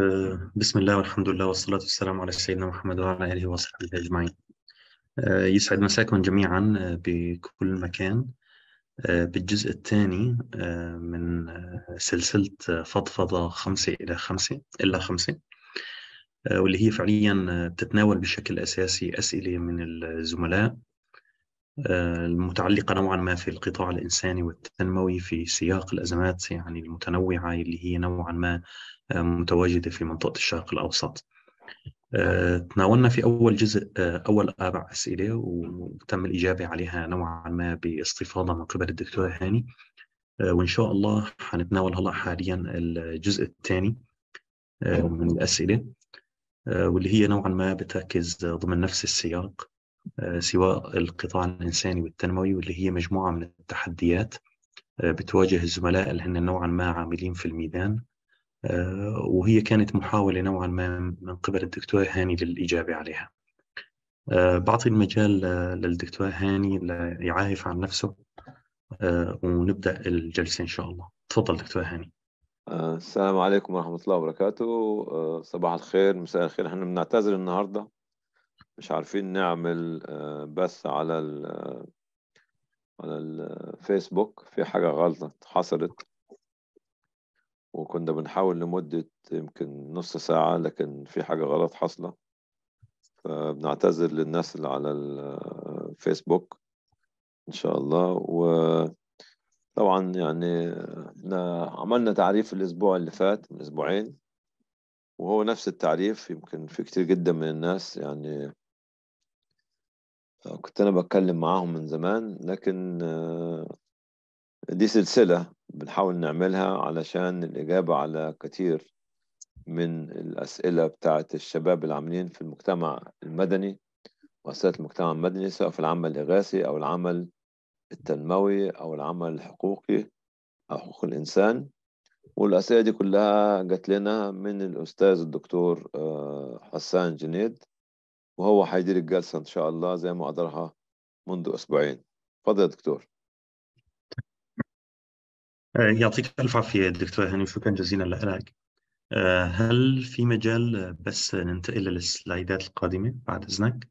آه، بسم الله والحمد لله والصلاة والسلام على سيدنا محمد وعلى آله وصحبه أجمعين آه، يسعد مساكم جميعا آه، بكل مكان بالجزء الثاني من سلسلة فضفضة خمسة إلى خمسة إلا خمسة واللي هي فعليا بتتناول بشكل أساسي أسئلة من الزملاء آه، المتعلقة نوعا ما في القطاع الإنساني والتنموي في سياق الأزمات يعني المتنوعة اللي هي نوعا ما آه، متواجدة في منطقة الشرق الأوسط آه، تناولنا في أول جزء أول أربع أسئلة وتم الإجابة عليها نوعا ما باستفاضة من قبل الدكتور هاني وإن شاء الله حنتناول هلا حاليا الجزء الثاني من الأسئلة واللي هي نوعا ما بتركز ضمن نفس السياق آه، سواء القطاع الإنساني والتنموي واللي هي مجموعة من التحديات آه، بتواجه الزملاء اللي هن نوعا ما عاملين في الميدان آه، وهي كانت محاولة نوعا ما من قبل الدكتور هاني للإجابة عليها بعطي المجال للدكتور هاني ليعرف عن نفسه ونبدأ الجلسة إن شاء الله تفضل دكتور هاني السلام عليكم ورحمة الله وبركاته صباح الخير مساء الخير احنا بنعتذر النهاردة مش عارفين نعمل آه، بث على ال آه، على الفيسبوك آه، في حاجة غلط حصلت وكنا بنحاول لمدة يمكن نص ساعة لكن في حاجة غلط حصلة فبنعتذر للناس اللي على الفيسبوك إن شاء الله وطبعا يعني احنا عملنا تعريف الأسبوع اللي فات من أسبوعين وهو نفس التعريف يمكن في كتير جدا من الناس يعني كنت أنا بتكلم معاهم من زمان لكن آه، دي سلسلة بنحاول نعملها علشان الإجابة على كتير من الأسئلة بتاعة الشباب العاملين في المجتمع المدني مؤسسات المجتمع المدني سواء في العمل الإغاثي أو العمل التنموي أو العمل الحقوقي أو حقوق الإنسان والأسئلة دي كلها جات لنا من الأستاذ الدكتور آه، حسان جنيد وهو حيدير الجلسة إن شاء الله زي ما قدرها منذ أسبوعين تفضل يا دكتور آه، يعطيك ألف عافية دكتور هاني وشكرا جزيلا لك آه، هل في مجال بس ننتقل للسلايدات القادمة بعد إذنك؟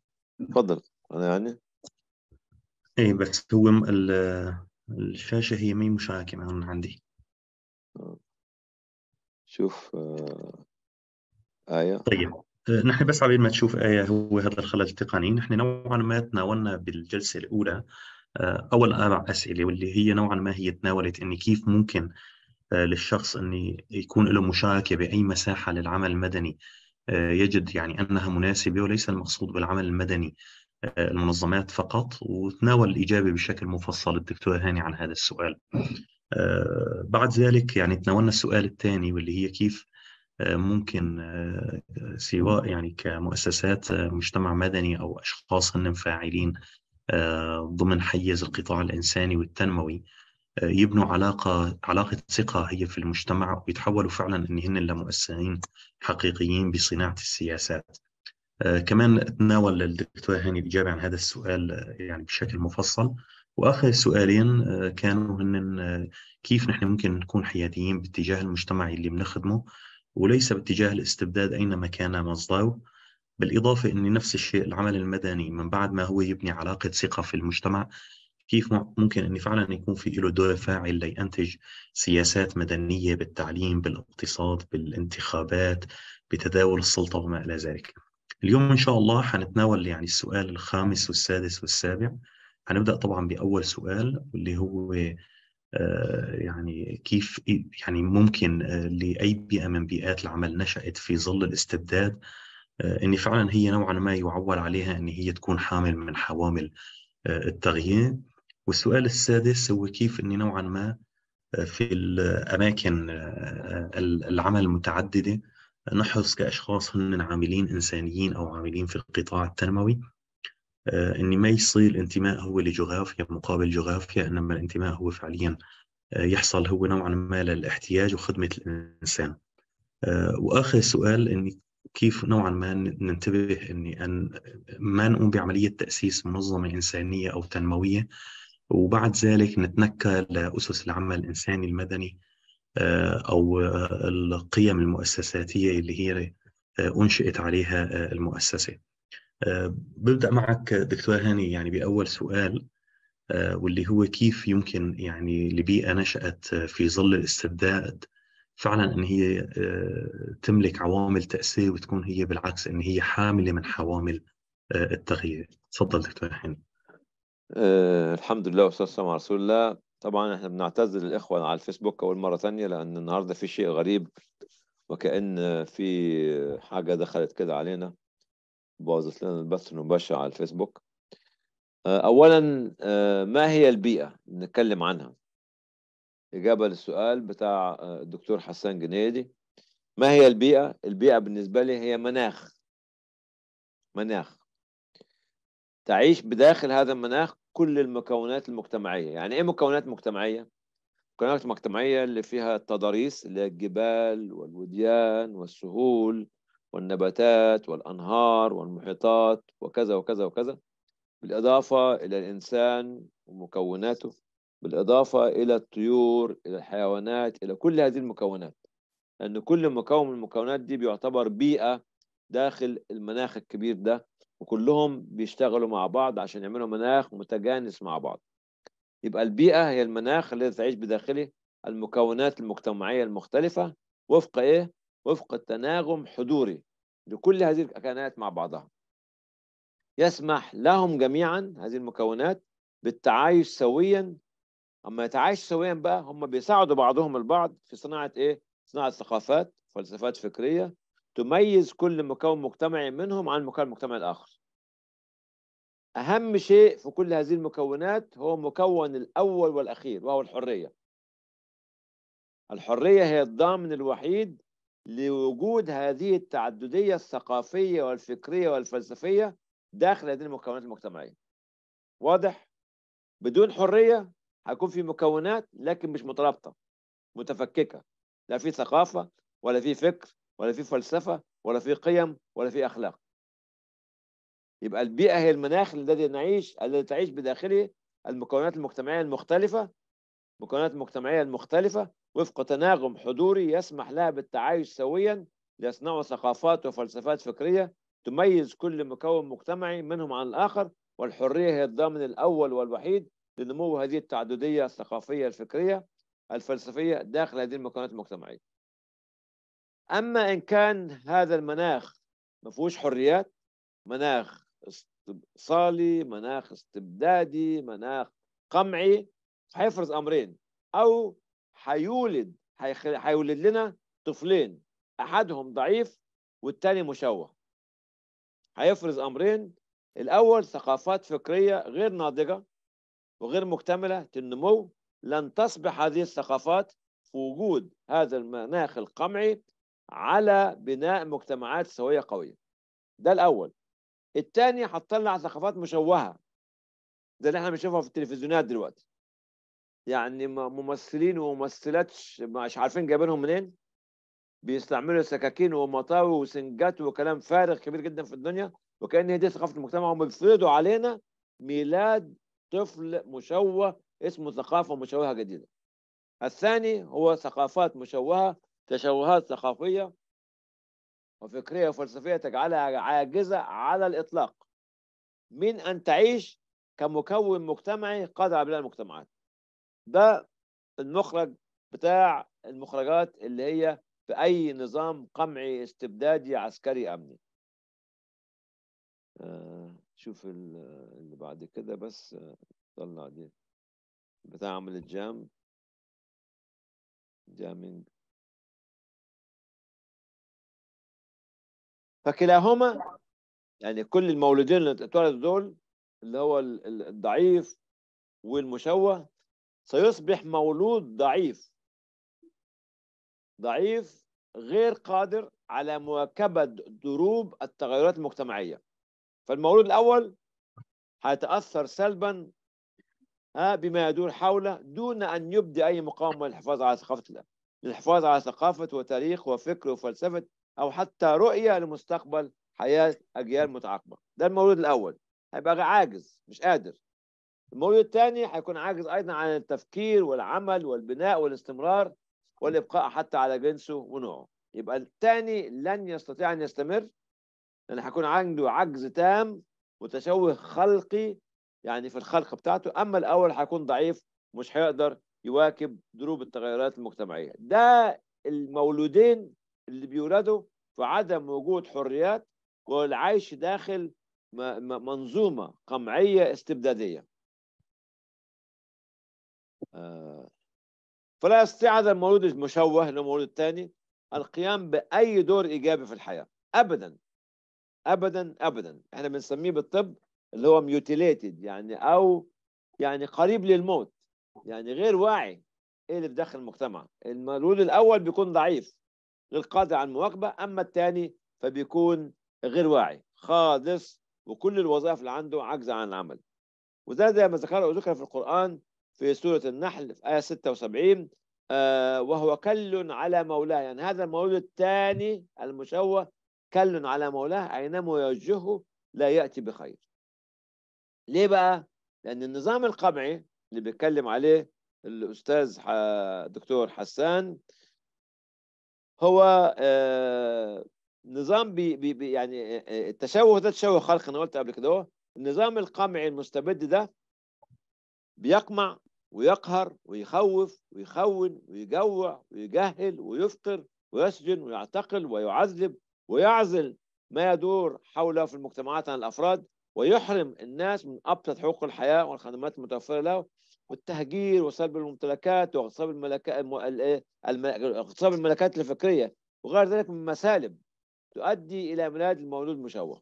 تفضل أنا يعني إيه بس هو الشاشة هي مي مشاكمة من عندي آه. شوف آية طيب نحن بس على ما تشوف آية هو هذا الخلل التقني نحن نوعا ما تناولنا بالجلسة الأولى آه، أول أربع أسئلة واللي هي نوعا ما هي تناولت أني كيف ممكن آه، للشخص أن يكون له مشاركة بأي مساحة للعمل المدني آه، يجد يعني أنها مناسبة وليس المقصود بالعمل المدني المنظمات فقط وتناول الإجابة بشكل مفصل الدكتور هاني عن هذا السؤال بعد ذلك يعني تناولنا السؤال الثاني واللي هي كيف آه، ممكن آه، سواء يعني كمؤسسات آه، مجتمع مدني أو أشخاص هن فاعلين ضمن حيز القطاع الإنساني والتنموي يبنوا علاقة علاقة ثقة هي في المجتمع ويتحولوا فعلا إن هن لمؤسسين حقيقيين بصناعة السياسات كمان تناول الدكتور هاني الإجابة عن هذا السؤال يعني بشكل مفصل واخر سؤالين كانوا هن كيف نحن ممكن نكون حياديين باتجاه المجتمع اللي بنخدمه وليس باتجاه الاستبداد أينما كان مصدره بالإضافة أن نفس الشيء العمل المدني من بعد ما هو يبني علاقة ثقة في المجتمع كيف ممكن أن فعلا يكون في له دور فاعل لينتج سياسات مدنية بالتعليم بالاقتصاد بالانتخابات بتداول السلطة وما إلى ذلك اليوم إن شاء الله حنتناول يعني السؤال الخامس والسادس والسابع حنبدأ طبعا بأول سؤال واللي هو آه، يعني كيف إيه، يعني ممكن آه، لاي بيئه من بيئات العمل نشات في ظل الاستبداد آه، ان فعلا هي نوعا ما يعول عليها ان هي تكون حامل من حوامل التغيير والسؤال السادس هو كيف اني نوعا ما في الاماكن العمل المتعدده نحرص كاشخاص هن عاملين انسانيين او عاملين في القطاع التنموي آه، أن ما يصير الانتماء هو لجغرافيا مقابل جغرافيا إنما الانتماء هو فعليا آه، يحصل هو نوعا ما للاحتياج وخدمة الإنسان آه، وآخر سؤال أني كيف نوعا ما ننتبه اني ان ما نقوم بعمليه تاسيس منظمه انسانيه او تنمويه وبعد ذلك نتنكى لاسس العمل الانساني المدني او القيم المؤسساتيه اللي هي انشئت عليها المؤسسه. آه، ببدا معك دكتور هاني يعني باول سؤال آه، واللي هو كيف يمكن يعني لبيئه نشات في ظل الاستبداد فعلا ان هي آه، تملك عوامل تاثير وتكون هي بالعكس ان هي حامله من حوامل التغيير تفضل دكتور هاني أه الحمد لله والصلاه والسلام على رسول الله طبعا احنا بنعتذر للاخوه على الفيسبوك اول مره ثانيه لان النهارده في شيء غريب وكان في حاجه دخلت كده علينا باظت لنا البث المباشر على الفيسبوك آه، اولا آه، ما هي البيئه نتكلم عنها اجابه للسؤال بتاع آه، الدكتور حسان جنيدي ما هي البيئه البيئه بالنسبه لي هي مناخ مناخ تعيش بداخل هذا المناخ كل المكونات المجتمعيه يعني ايه مكونات مجتمعيه مكونات مجتمعيه اللي فيها التضاريس اللي هي الجبال والوديان والسهول والنباتات والأنهار والمحيطات وكذا وكذا وكذا بالإضافة إلى الإنسان ومكوناته بالإضافة إلى الطيور إلى الحيوانات إلى كل هذه المكونات لأن كل مكون من المكونات دي بيعتبر بيئة داخل المناخ الكبير ده وكلهم بيشتغلوا مع بعض عشان يعملوا مناخ متجانس مع بعض يبقى البيئة هي المناخ الذي تعيش بداخله المكونات المجتمعية المختلفة وفق إيه؟ وفق التناغم حضوري لكل هذه الكائنات مع بعضها يسمح لهم جميعا هذه المكونات بالتعايش سويا اما يتعايش سويا بقى هم بيساعدوا بعضهم البعض في صناعه ايه صناعه ثقافات فلسفات فكريه تميز كل مكون مجتمعي منهم عن مكون مجتمع الاخر اهم شيء في كل هذه المكونات هو مكون الاول والاخير وهو الحريه الحريه هي الضامن الوحيد لوجود هذه التعددية الثقافية والفكرية والفلسفية داخل هذه المكونات المجتمعية واضح؟ بدون حرية هيكون في مكونات لكن مش مترابطة متفككة لا في ثقافة ولا في فكر ولا في فلسفة ولا في قيم ولا في أخلاق يبقى البيئة هي المناخ الذي نعيش الذي تعيش بداخله المكونات المجتمعية المختلفة مكونات مجتمعية مختلفة وفق تناغم حضوري يسمح لها بالتعايش سويا ليصنعوا ثقافات وفلسفات فكرية تميز كل مكون مجتمعي منهم عن الآخر والحرية هي الضامن الأول والوحيد لنمو هذه التعددية الثقافية الفكرية الفلسفية داخل هذه المكونات المجتمعية أما إن كان هذا المناخ ما فيهوش حريات مناخ استبصالي مناخ استبدادي مناخ قمعي هيفرز امرين او هيولد هيولد لنا طفلين احدهم ضعيف والتاني مشوه هيفرز امرين الاول ثقافات فكريه غير ناضجه وغير مكتمله النمو لن تصبح هذه الثقافات في وجود هذا المناخ القمعي على بناء مجتمعات سويه قويه ده الاول الثاني هتطلع ثقافات مشوهه زي اللي احنا بنشوفها في التلفزيونات دلوقتي يعني ممثلين وممثلات مش عارفين جايبينهم منين بيستعملوا سكاكين ومطاوي وسنجات وكلام فارغ كبير جدا في الدنيا وكان دي ثقافه المجتمع هم بيفرضوا علينا ميلاد طفل مشوه اسمه ثقافه مشوهه جديده الثاني هو ثقافات مشوهه تشوهات ثقافيه وفكريه وفلسفيه تجعلها عاجزه على الاطلاق من ان تعيش كمكون مجتمعي قادر على بناء المجتمعات ده المخرج بتاع المخرجات اللي هي في اي نظام قمعي استبدادي عسكري امني آه، شوف اللي بعد كده بس آه، طلع دي بتاع عمل الجام جامينج فكلاهما يعني كل المولودين اللي اتولدوا دول اللي هو الضعيف والمشوه سيصبح مولود ضعيف ضعيف غير قادر على مواكبة دروب التغيرات المجتمعية فالمولود الأول هيتأثر سلبا آه، بما يدور حوله دون أن يبدي أي مقاومة للحفاظ على ثقافة للحفاظ على ثقافة وتاريخ وفكر وفلسفة أو حتى رؤية لمستقبل حياة أجيال متعاقبة ده المولود الأول هيبقى عاجز مش قادر المريض الثاني هيكون عاجز ايضا عن التفكير والعمل والبناء والاستمرار والابقاء حتى على جنسه ونوعه يبقى الثاني لن يستطيع ان يستمر لان يعني هيكون عنده عجز تام وتشوه خلقي يعني في الخلق بتاعته اما الاول هيكون ضعيف مش هيقدر يواكب دروب التغيرات المجتمعيه ده المولودين اللي بيولدوا في عدم وجود حريات والعيش داخل منظومه قمعيه استبداديه آه، فلا يستطيع هذا المولود المشوه اللي هو المولود الثاني القيام باي دور ايجابي في الحياه ابدا ابدا ابدا احنا بنسميه بالطب اللي هو ميوتيليتد يعني او يعني قريب للموت يعني غير واعي ايه اللي في داخل المجتمع المولود الاول بيكون ضعيف غير قادر على المواكبه اما الثاني فبيكون غير واعي خالص وكل الوظائف اللي عنده عاجزه عن العمل وده زي ما ذكر ذكر في القران في سورة النحل في آية 76 آه، وهو كل على مولاه يعني هذا المولود الثاني المشوه كل على مولاه أينما يوجهه لا يأتي بخير ليه بقى؟ لأن النظام القمعي اللي بيتكلم عليه الأستاذ دكتور حسان هو آه، نظام بي بي يعني آه، التشوه ده تشوه خلق انا قلت قبل كده النظام القمعي المستبد ده بيقمع ويقهر ويخوف ويخون ويجوع ويجهل ويفقر ويسجن ويعتقل ويعذب ويعزل ما يدور حوله في المجتمعات عن الافراد ويحرم الناس من ابسط حقوق الحياه والخدمات المتوفره له والتهجير وسلب الممتلكات واغتصاب الملكات اغتصاب إيه؟ الملكات الفكريه وغير ذلك من مسالم تؤدي الى ميلاد المولود مشوه.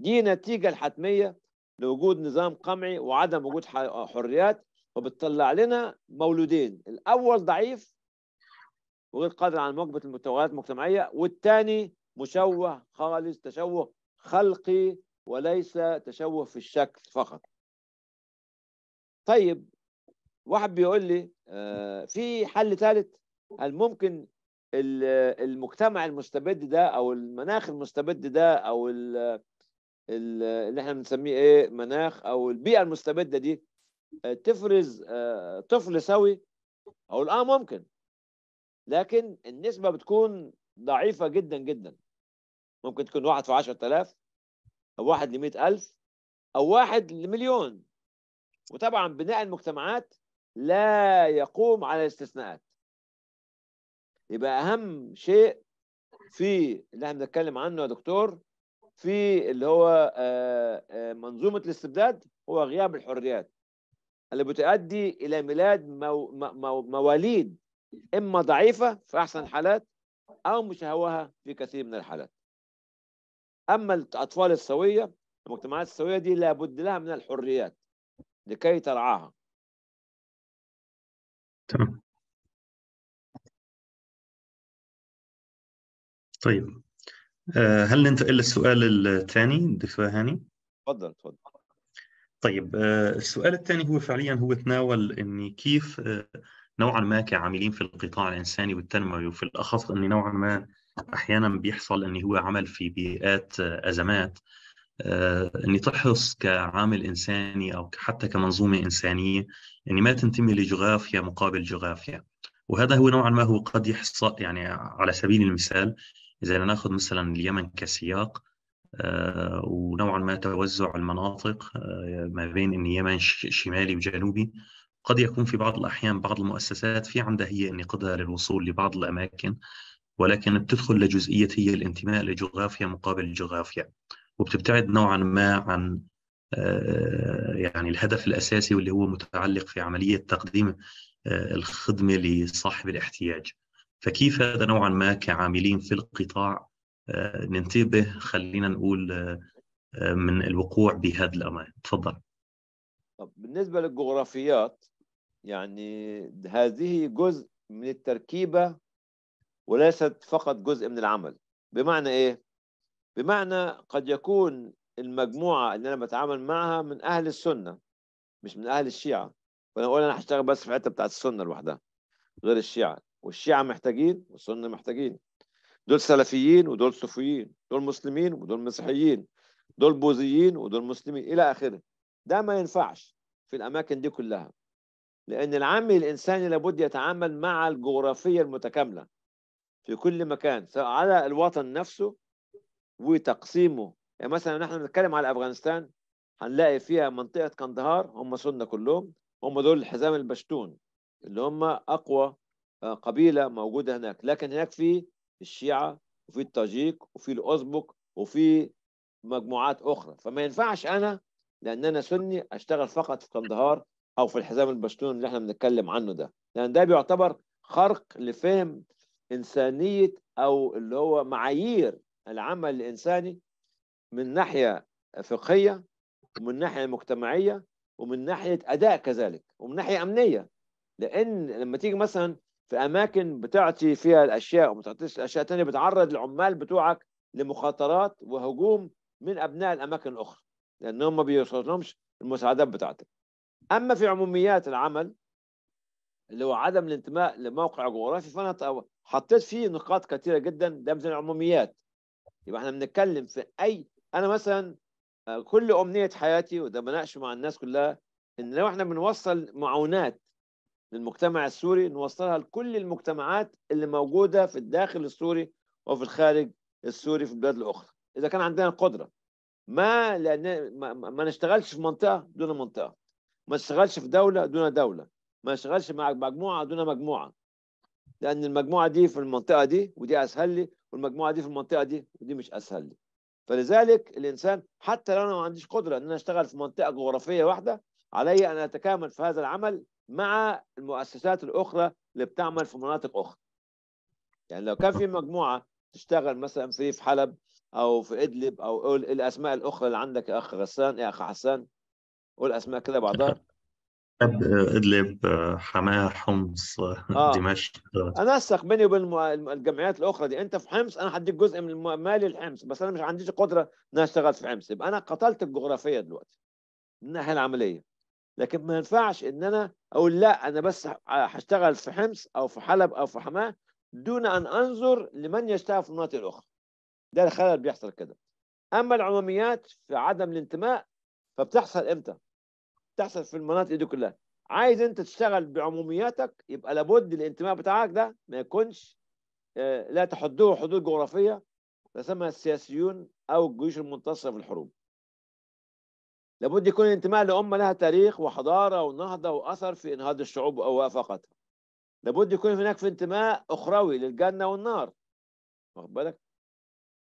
دي نتيجه الحتميه لوجود نظام قمعي وعدم وجود حريات فبتطلع لنا مولودين الاول ضعيف وغير قادر على مواكبه المتغيرات المجتمعيه والثاني مشوه خالص تشوه خلقي وليس تشوه في الشكل فقط طيب واحد بيقول لي آه، في حل ثالث هل ممكن المجتمع المستبد ده او المناخ المستبد ده او اللي احنا بنسميه ايه مناخ او البيئه المستبده دي آه، تفرز آه، طفل سوي اقول اه ممكن لكن النسبه بتكون ضعيفه جدا جدا ممكن تكون واحد في 10000 او واحد ل 100000 او واحد لمليون وطبعا بناء المجتمعات لا يقوم على الاستثناءات يبقى اهم شيء في اللي احنا بنتكلم عنه يا دكتور في اللي هو آه، آه، منظومه الاستبداد هو غياب الحريات اللي بتؤدي الى ميلاد مواليد اما ضعيفه في احسن الحالات او مشهوها في كثير من الحالات. اما الاطفال السويه المجتمعات السويه دي لابد لها من الحريات لكي ترعاها. تمام. طيب آه، هل ننتقل للسؤال الثاني دكتور هاني؟ تفضل تفضل طيب آه، السؤال الثاني هو فعليا هو تناول اني كيف آه، نوعا ما كعاملين في القطاع الانساني والتنموي وفي الاخص اني نوعا ما احيانا بيحصل اني هو عمل في بيئات ازمات اني تحرص كعامل انساني او حتى كمنظومه انسانيه اني ما تنتمي لجغرافيا مقابل جغرافيا وهذا هو نوعا ما هو قد يحصل يعني على سبيل المثال إذا ناخذ مثلا اليمن كسياق آه، ونوعا ما توزع المناطق آه، ما بين ان اليمن شمالي وجنوبي قد يكون في بعض الاحيان بعض المؤسسات في عندها هي نقدها للوصول لبعض الاماكن ولكن بتدخل لجزئيه هي الانتماء لجغرافيا مقابل جغرافيا وبتبتعد نوعا ما عن آه، يعني الهدف الاساسي واللي هو متعلق في عمليه تقديم الخدمه لصاحب الاحتياج فكيف هذا نوعا ما كعاملين في القطاع آه، ننتبه خلينا نقول آه، آه، من الوقوع بهذا الأمان تفضل طب بالنسبة للجغرافيات يعني هذه جزء من التركيبة وليست فقط جزء من العمل بمعنى إيه؟ بمعنى قد يكون المجموعة اللي أنا بتعامل معها من أهل السنة مش من أهل الشيعة وأنا أقول أنا هشتغل بس في حته بتاعت السنة لوحدها غير الشيعة والشيعة محتاجين والسنة محتاجين دول سلفيين ودول صوفيين دول مسلمين ودول مسيحيين دول بوذيين ودول مسلمين إلى آخره ده ما ينفعش في الأماكن دي كلها لأن العامل الإنساني لابد يتعامل مع الجغرافية المتكاملة في كل مكان سواء على الوطن نفسه وتقسيمه يعني مثلا نحن بنتكلم على أفغانستان هنلاقي فيها منطقة قندهار هم سنة كلهم هم دول الحزام البشتون اللي هم أقوى آه، قبيله موجوده هناك لكن هناك في الشيعه وفي التاجيك وفي الاوزبك وفي مجموعات اخرى فما ينفعش انا لان انا سني اشتغل فقط في قندهار او في الحزام البشتون اللي احنا بنتكلم عنه ده لان ده بيعتبر خرق لفهم انسانيه او اللي هو معايير العمل الانساني من ناحيه فقهيه ومن ناحيه مجتمعيه ومن ناحيه اداء كذلك ومن ناحيه امنيه لان لما تيجي مثلا في اماكن بتعطي فيها الاشياء وما بتعطيش الاشياء ثانيه بتعرض العمال بتوعك لمخاطرات وهجوم من ابناء الاماكن الاخرى لان هم ما بيوصلهمش المساعدات بتاعتك اما في عموميات العمل اللي هو عدم الانتماء لموقع جغرافي فانا حطيت فيه نقاط كثيره جدا ده مثل العموميات يبقى احنا بنتكلم في اي انا مثلا آه، كل امنيه حياتي وده بناقشه مع الناس كلها ان لو احنا بنوصل معونات للمجتمع السوري نوصلها لكل المجتمعات اللي موجودة في الداخل السوري وفي الخارج السوري في البلاد الأخرى إذا كان عندنا القدرة ما لأن ما, ما نشتغلش في منطقة دون منطقة ما نشتغلش في دولة دون دولة ما نشتغلش مع مجموعة دون مجموعة لأن المجموعة دي في المنطقة دي ودي أسهل لي والمجموعة دي في المنطقة دي ودي مش أسهل لي فلذلك الإنسان حتى لو أنا ما عنديش قدرة أن أنا أشتغل في منطقة جغرافية واحدة علي أن أتكامل في هذا العمل مع المؤسسات الاخرى اللي بتعمل في مناطق اخرى يعني لو كان في مجموعه تشتغل مثلا في ريف حلب او في ادلب او قول الاسماء الاخرى اللي عندك يا اخ غسان يا اخ حسان قول اسماء كده بعضها ادلب حماه حمص آه. دمشق انسق بيني وبين الجمعيات الاخرى دي انت في حمص انا هديك جزء من مالي لحمص بس انا مش عنديش قدره ان انا اشتغل في حمص يبقى انا قتلت الجغرافيه دلوقتي من الناحيه العمليه لكن ما ينفعش ان انا اقول لا انا بس هشتغل في حمص او في حلب او في حماه دون ان انظر لمن يشتغل في المناطق الاخرى ده الخلل بيحصل كده اما العموميات في عدم الانتماء فبتحصل امتى بتحصل في المناطق دي كلها عايز انت تشتغل بعمومياتك يبقى لابد الانتماء بتاعك ده ما يكونش آه، لا تحدوه حدود جغرافيه تسمى السياسيون او الجيوش المنتصره في الحروب لابد يكون الانتماء لأمة لها تاريخ وحضارة ونهضة وأثر في إنهاض الشعوب فقط لابد يكون هناك في انتماء أخروي للجنة والنار واخد بالك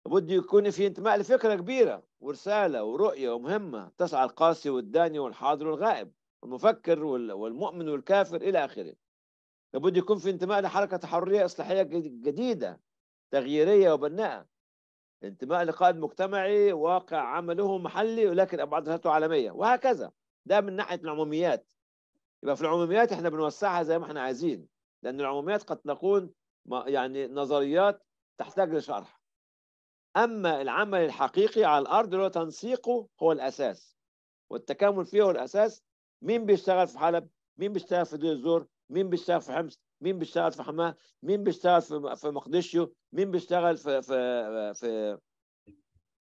لابد يكون في انتماء لفكرة كبيرة ورسالة ورؤية ومهمة تسعى القاسي والداني والحاضر والغائب المفكر والمؤمن والكافر إلى آخره لابد يكون في انتماء لحركة تحررية إصلاحية جديدة تغييرية وبناءة انتماء لقائد مجتمعي واقع عمله محلي ولكن ابعاد رسالته عالميه وهكذا ده من ناحيه العموميات يبقى في العموميات احنا بنوسعها زي ما احنا عايزين لان العموميات قد تكون يعني نظريات تحتاج لشرح اما العمل الحقيقي على الارض اللي هو تنسيقه هو الاساس والتكامل فيه هو الاساس مين بيشتغل في حلب مين بيشتغل في دير الزور مين بيشتغل في حمص مين بيشتغل في حماه مين بيشتغل في في مقدشيو مين بيشتغل في في في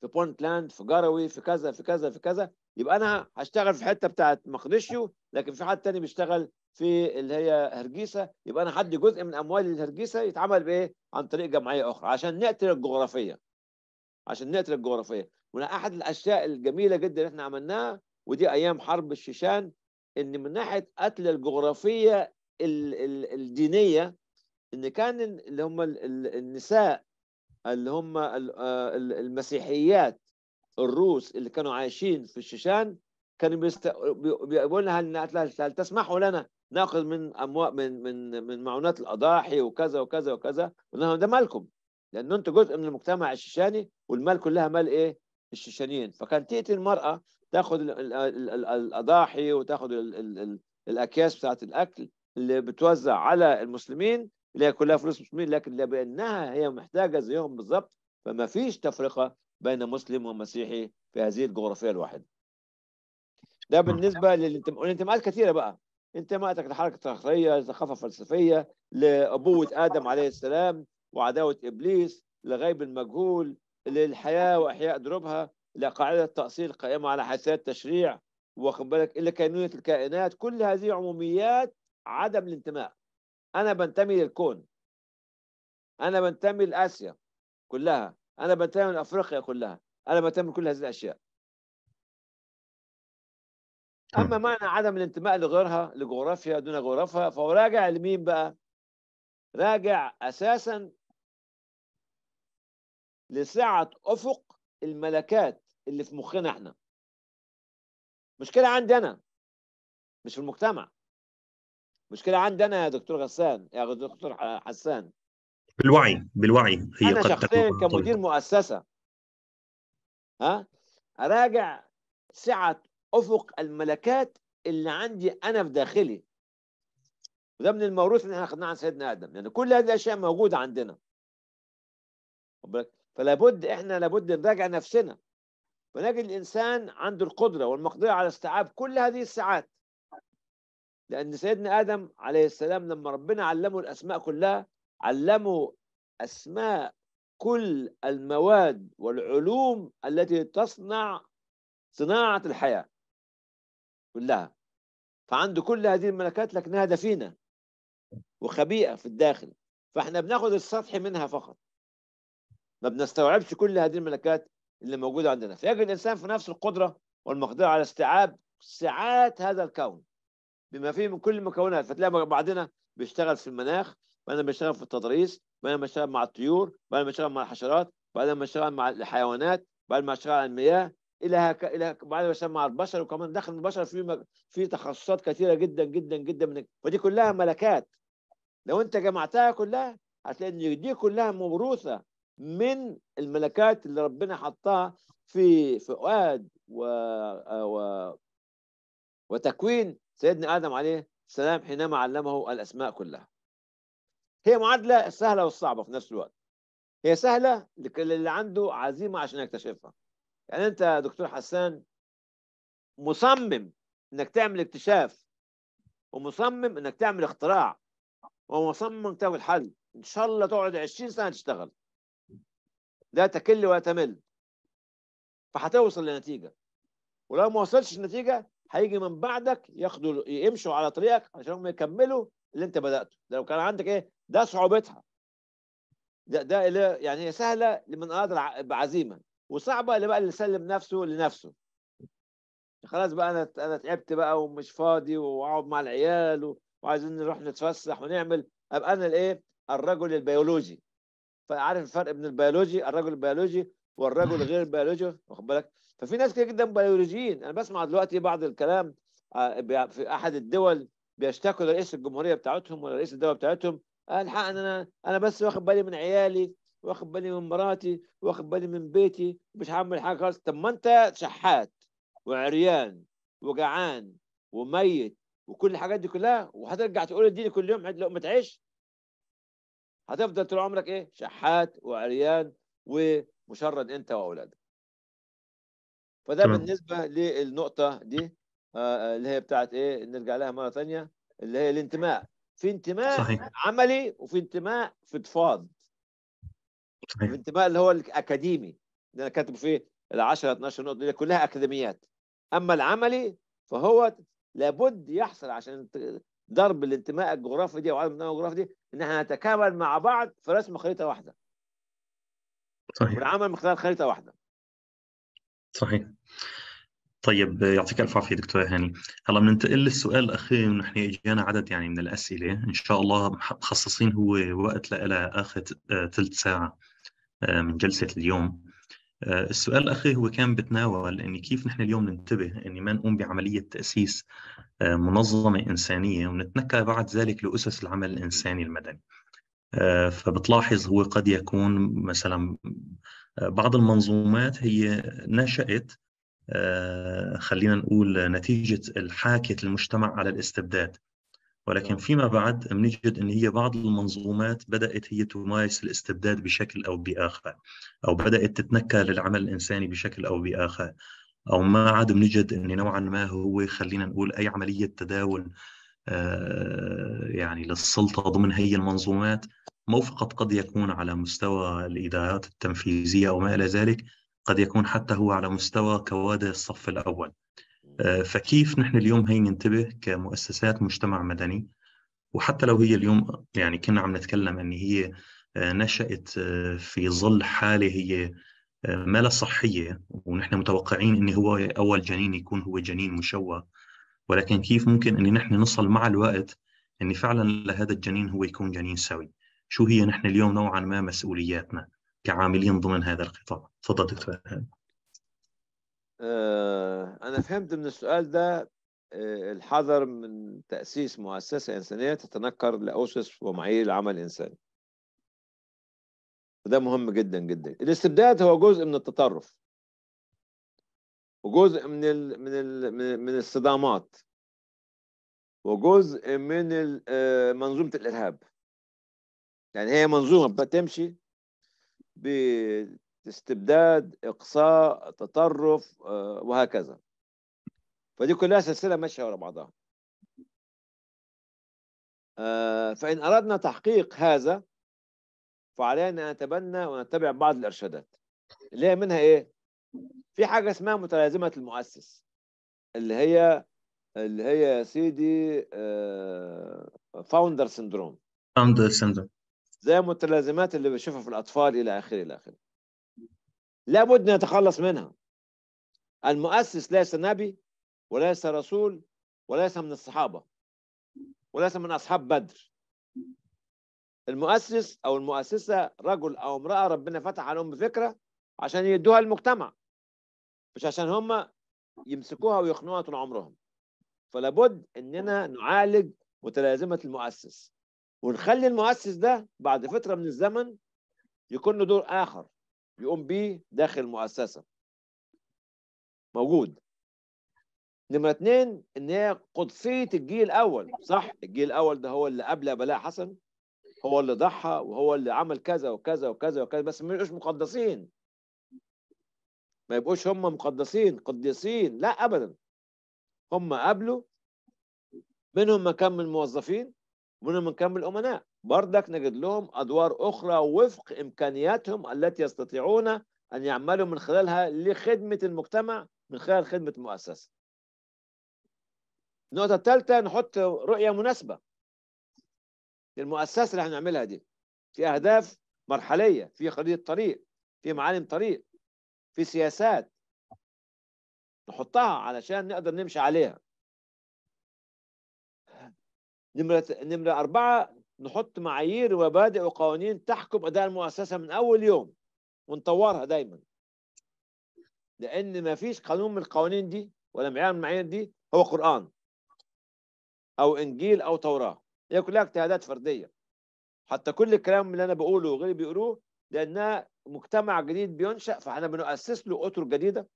في بونتلاند في جاروي في كذا في كذا في كذا يبقى انا هشتغل في حته بتاعت مقدشيو لكن في حد تاني بيشتغل في اللي هي هرجيسه يبقى انا حد جزء من اموال الهرجيسه يتعمل بايه عن طريق جمعيه اخرى عشان نقتل الجغرافيه عشان نقتل الجغرافيه ومن احد الاشياء الجميله جدا اللي احنا عملناها ودي ايام حرب الشيشان ان من ناحيه قتل الجغرافيه الدينيه ان كان اللي هم النساء اللي هم آه، المسيحيات الروس اللي كانوا عايشين في الشيشان كانوا بيست... بيقول لها هل تسمحوا لنا ناخذ من اموال من من من معونات الاضاحي وكذا وكذا وكذا قلنا ده مالكم لان انتم جزء من المجتمع الشيشاني والمال كلها مال ايه؟ الشيشانيين فكانت تاتي المراه تاخذ الاضاحي وتاخذ الاكياس بتاعه الاكل اللي بتوزع على المسلمين اللي هي كلها فلوس مسلمين لكن لانها هي محتاجه زيهم بالظبط فما فيش تفرقه بين مسلم ومسيحي في هذه الجغرافيه الواحده. ده نعم. بالنسبه للانتماءات كثيره بقى انتماءاتك لحركه تاريخيه لثقافه فلسفيه لابوه ادم عليه السلام وعداوه ابليس لغيب المجهول للحياه واحياء دروبها لقاعده التاصيل قائمه على حساب التشريع واخد بالك الى كينونه الكائنات كل هذه عموميات عدم الانتماء انا بنتمي للكون انا بنتمي لاسيا كلها انا بنتمي لافريقيا كلها انا بنتمي لكل هذه الاشياء اما معنى عدم الانتماء لغيرها لجغرافيا دون جغرافها فهو راجع لمين بقى راجع اساسا لسعه افق الملكات اللي في مخنا احنا مشكله عندي انا مش في المجتمع مشكلة عندي أنا يا دكتور غسان يا دكتور حسان بالوعي بالوعي هي أنا شخصيا كمدير مؤسسة ها أراجع سعة أفق الملكات اللي عندي أنا في داخلي وده من الموروث اللي احنا أخذناه عن سيدنا آدم يعني كل هذه الأشياء موجودة عندنا فلا بد احنا لابد نراجع نفسنا ونجد الانسان عنده القدره والمقدره على استيعاب كل هذه الساعات لأن سيدنا آدم عليه السلام لما ربنا علمه الأسماء كلها علمه أسماء كل المواد والعلوم التي تصنع صناعة الحياة كلها فعنده كل هذه الملكات لكنها دفينة وخبيئة في الداخل فاحنا بناخد السطح منها فقط ما بنستوعبش كل هذه الملكات اللي موجودة عندنا فيجد الإنسان في نفس القدرة والمقدرة على استيعاب سعات هذا الكون بما فيه من كل المكونات فتلاقي بعضنا بيشتغل في المناخ بعدين بيشتغل في التضريس بعدين بيشتغل مع الطيور بعدين بيشتغل مع الحشرات بعدين بيشتغل مع الحيوانات بعدين بيشتغل على المياه الى هك... الى بعد بعدين بيشتغل مع البشر وكمان داخل البشر في م... في تخصصات كثيره جدا جدا جدا من ودي كلها ملكات لو انت جمعتها كلها هتلاقي ان دي كلها موروثه من الملكات اللي ربنا حطها في فؤاد و... و... وتكوين سيدنا آدم عليه السلام حينما علمه الأسماء كلها هي معادلة سهلة والصعبة في نفس الوقت هي سهلة اللي عنده عزيمة عشان يكتشفها يعني أنت يا دكتور حسان مصمم انك تعمل اكتشاف ومصمم انك تعمل اختراع ومصمم انك تعمل حل ان شاء الله تقعد 20 سنه تشتغل لا تكل ولا تمل فهتوصل لنتيجه ولو ما وصلتش النتيجة هيجي من بعدك ياخدوا يمشوا على طريقك عشان هم يكملوا اللي انت بداته ده لو كان عندك ايه ده صعوبتها ده ده اللي يعني هي سهله لمن اراد بعزيمه وصعبه اللي بقى اللي سلم نفسه لنفسه خلاص بقى انا انا تعبت بقى ومش فاضي واقعد مع العيال وعايزين نروح نتفسح ونعمل ابقى انا الايه الرجل البيولوجي فعارف الفرق بين البيولوجي الرجل البيولوجي والرجل غير البيولوجي واخد بالك ففي ناس كتير جدا بيولوجيين انا بسمع دلوقتي بعض الكلام آه، في احد الدول بيشتكوا لرئيس الجمهوريه بتاعتهم ولا رئيس الدوله بتاعتهم الحقني انا انا بس واخد بالي من عيالي واخد بالي من مراتي واخد بالي من بيتي مش هعمل حاجه خالص طب ما انت شحات وعريان وجعان وميت وكل الحاجات دي كلها وهترجع تقول اديني كل يوم لقمه عيش هتفضل طول عمرك ايه شحات وعريان ومشرد انت واولادك فده تمام. بالنسبه للنقطه دي آه، آه، اللي هي بتاعت ايه نرجع لها مره ثانيه اللي هي الانتماء في انتماء صحيح. عملي وفي انتماء فضفاض صحيح. الانتماء اللي هو الاكاديمي اللي انا كاتبه فيه ال 10 12 نقطه دي كلها اكاديميات اما العملي فهو لابد يحصل عشان ضرب الانتماء الجغرافي دي او عدم الانتماء الجغرافي دي ان احنا نتكامل مع بعض في رسم خريطه واحده صحيح والعمل من خلال خريطه واحده صحيح طيب يعطيك الف عافيه دكتوره هاني هلا بننتقل للسؤال الاخير نحن اجانا عدد يعني من الاسئله ان شاء الله مخصصين هو وقت لها اخر ثلث آه، ساعه آه، من جلسه اليوم آه، السؤال الاخير هو كان بتناول اني كيف نحن اليوم ننتبه اني ما نقوم بعمليه تاسيس منظمه انسانيه ونتنكر بعد ذلك لاسس العمل الانساني المدني فبتلاحظ هو قد يكون مثلا بعض المنظومات هي نشأت آه، خلينا نقول نتيجة الحاكة المجتمع على الاستبداد ولكن فيما بعد بنجد ان هي بعض المنظومات بدات هي تمارس الاستبداد بشكل او باخر او بدات تتنكر للعمل الانساني بشكل او باخر او ما عاد بنجد ان نوعا ما هو خلينا نقول اي عمليه تداول آه، يعني للسلطه ضمن هي المنظومات مو فقط قد يكون على مستوى الإدارات التنفيذية أو ما إلى ذلك قد يكون حتى هو على مستوى كوادر الصف الأول آه، فكيف نحن اليوم هي ننتبه كمؤسسات مجتمع مدني وحتى لو هي اليوم يعني كنا عم نتكلم أن هي آه، نشأت آه، في ظل حالة هي ما لا صحية ونحن متوقعين أن هو أول جنين يكون هو جنين مشوه ولكن كيف ممكن أن نحن نصل مع الوقت أن فعلا لهذا الجنين هو يكون جنين سوي شو هي نحن اليوم نوعا ما مسؤولياتنا كعاملين ضمن هذا القطاع تفضل دكتور آه انا فهمت من السؤال ده آه، الحذر من تاسيس مؤسسه انسانيه تتنكر لاسس ومعايير العمل الانساني وده مهم جدا جدا الاستبداد هو جزء من التطرف وجزء من الـ من الـ من الصدامات وجزء من آه، منظومه الارهاب يعني هي منظومه بتمشي باستبداد اقصاء تطرف آه، وهكذا فدي كلها سلسله ماشيه ورا بعضها آه، فان اردنا تحقيق هذا فعلينا ان نتبنى ونتبع بعض الارشادات اللي هي منها ايه في حاجه اسمها متلازمه المؤسس اللي هي اللي هي يا سيدي فاوندر سندروم فاوندر سندروم زي المتلازمات اللي بنشوفها في الأطفال إلى آخره إلى آخره لابد نتخلص منها المؤسس ليس نبي وليس رسول وليس من الصحابة وليس من أصحاب بدر المؤسس أو المؤسسة رجل أو امرأة ربنا فتح عليهم بفكرة عشان يدوها للمجتمع مش عشان هم يمسكوها ويخنوها طول عمرهم فلابد اننا نعالج متلازمه المؤسس ونخلي المؤسس ده بعد فتره من الزمن يكون له دور اخر يقوم بيه داخل المؤسسه موجود نمرة اتنين ان هي قدسية الجيل الاول صح الجيل الاول ده هو اللي قبل بلاء حسن هو اللي ضحى وهو اللي عمل كذا وكذا وكذا وكذا بس ما يبقوش مقدسين ما يبقوش هم مقدسين قديسين لا ابدا هم قبله منهم ما كان من موظفين ومنهم من كم الأمناء بردك نجد لهم أدوار أخرى وفق إمكانياتهم التي يستطيعون أن يعملوا من خلالها لخدمة المجتمع من خلال خدمة المؤسسة النقطة الثالثة نحط رؤية مناسبة للمؤسسة اللي هنعملها دي في أهداف مرحلية في خريطة طريق في معالم طريق في سياسات نحطها علشان نقدر نمشي عليها نمرة نمرة أربعة نحط معايير ومبادئ وقوانين تحكم أداء المؤسسة من أول يوم ونطورها دايما لأن ما فيش قانون من القوانين دي ولا معيار من المعايير دي هو قرآن أو إنجيل أو توراة هي كلها اجتهادات فردية حتى كل الكلام اللي أنا بقوله وغيري بيقولوه لأنها مجتمع جديد بينشأ فاحنا بنؤسس له أطر جديدة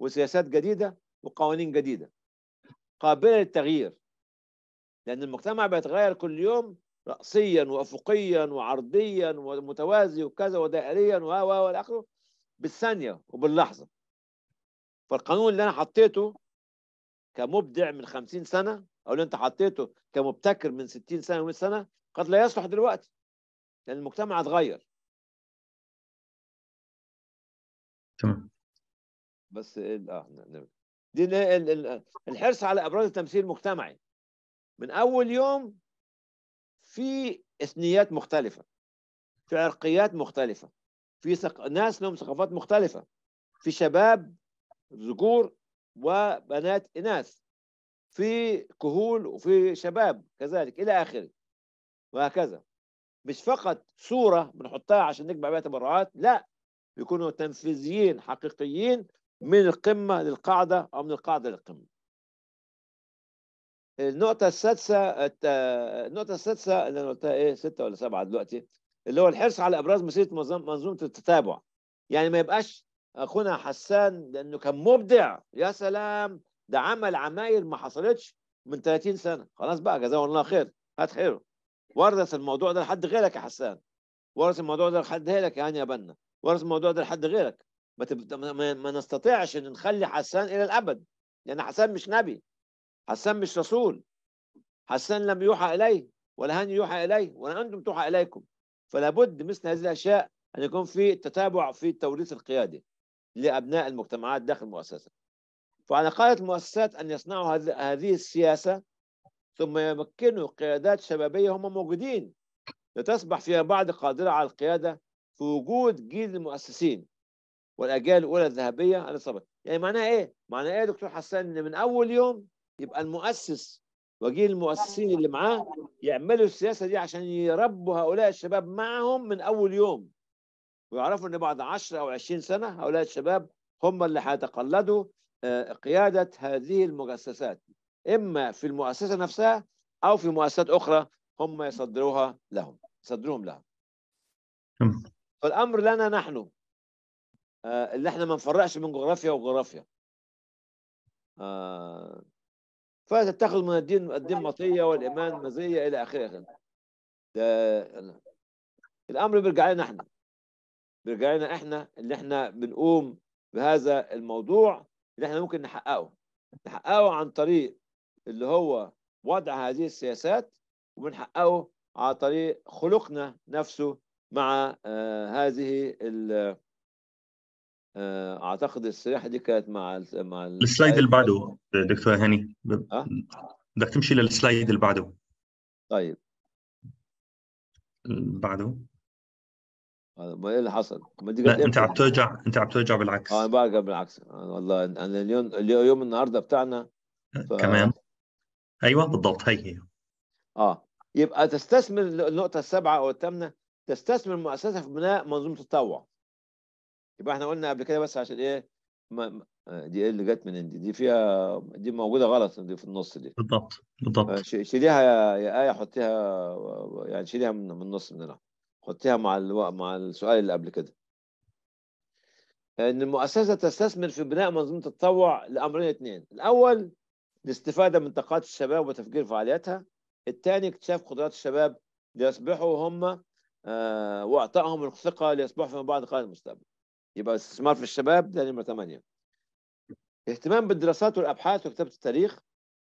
وسياسات جديدة وقوانين جديدة قابلة للتغيير لأن المجتمع بيتغير كل يوم رأسيا وأفقيا وعرضيا ومتوازي وكذا ودائريا و و إلى آخره بالثانية وباللحظة فالقانون اللي أنا حطيته كمبدع من 50 سنة أو اللي أنت حطيته كمبتكر من 60 سنة و100 سنة قد لا يصلح دلوقتي لأن المجتمع اتغير تمام بس اه دي الحرص على ابراز التمثيل المجتمعي من اول يوم في اثنيات مختلفه في عرقيات مختلفه في ناس لهم ثقافات مختلفه في شباب ذكور وبنات اناث في كهول وفي شباب كذلك الى اخره وهكذا مش فقط صوره بنحطها عشان نجمع بها تبرعات لا بيكونوا تنفيذيين حقيقيين من القمه للقاعده او من القاعده للقمه النقطة السادسة النقطة السادسة اللي أنا قلتها إيه ستة ولا سبعة دلوقتي اللي هو الحرص على إبراز مسيرة منظومة التتابع يعني ما يبقاش أخونا حسان لأنه كان مبدع يا سلام ده عمل عماير ما حصلتش من 30 سنة خلاص بقى جزاه الله خير هات خيره ورث الموضوع ده لحد غيرك يا حسان ورث الموضوع ده لحد غيرك يا هاني يا بنا ورث الموضوع ده لحد غيرك ما, تب... ما... ما نستطيعش ان نخلي حسان الى الابد لان حسان مش نبي حسان مش رسول حسان لم يوحى إليه ولا هن يوحى إليه ولا أنتم توحى إليكم فلا بد مثل هذه الأشياء أن يكون في تتابع في التوريث القيادي لأبناء المجتمعات داخل المؤسسة فعلى قادة المؤسسات أن يصنعوا هذه السياسة ثم يمكنوا قيادات شبابية هم موجودين لتصبح فيها بعض قادرة على القيادة في وجود جيل المؤسسين والأجيال الأولى الذهبية اللي الصبر. يعني معناها إيه؟ معناها إيه دكتور حسان إن من أول يوم يبقى المؤسس وجيل المؤسسين اللي معاه يعملوا السياسه دي عشان يربوا هؤلاء الشباب معهم من اول يوم ويعرفوا ان بعد 10 او 20 سنه هؤلاء الشباب هم اللي هيتقلدوا آه، قياده هذه المؤسسات اما في المؤسسه نفسها او في مؤسسات اخرى هم يصدروها لهم يصدروهم لها فالامر لنا نحن آه، اللي احنا ما نفرقش من جغرافيا وجغرافيا آه، فتتخذ من الدين الدين مطيه والايمان مزيه الى اخره ده الامر بيرجع لنا احنا بيرجع لنا احنا اللي احنا بنقوم بهذا الموضوع اللي احنا ممكن نحققه نحققه عن طريق اللي هو وضع هذه السياسات وبنحققه على طريق خلقنا نفسه مع آه، هذه آه، اعتقد السياحه دي كانت مع مع السلايد اللي بعده دكتور هاني آه؟ بدك تمشي للسلايد اللي بعده طيب اللي بعده آه، ما ايه اللي حصل؟ ما دي لا انت عم ترجع انت عم ترجع بالعكس اه انا برجع بالعكس والله انا اليوم اليوم النهارده بتاعنا ف... كمان ايوه بالضبط هي هي اه يبقى تستثمر النقطه السابعه او الثامنه تستثمر المؤسسه في بناء منظومه التطوع يبقى احنا قلنا قبل كده بس عشان ايه ما آه، دي إيه اللي جت من دي دي فيها دي موجوده غلط دي في النص دي بالضبط بالضبط آه، شيليها يا يا ايه حطيها يعني شيليها من النص من هنا حطيها مع الو... مع السؤال اللي قبل كده ان المؤسسه تستثمر في بناء منظومه التطوع لامرين اثنين الاول الاستفاده من طاقات الشباب وتفجير فعالياتها الثاني اكتشاف قدرات الشباب ليصبحوا هم آه، واعطائهم الثقه ليصبحوا فيما بعد قائد المستقبل يبقى الاستثمار في الشباب ده نمرة ثمانية اهتمام بالدراسات والأبحاث وكتابة التاريخ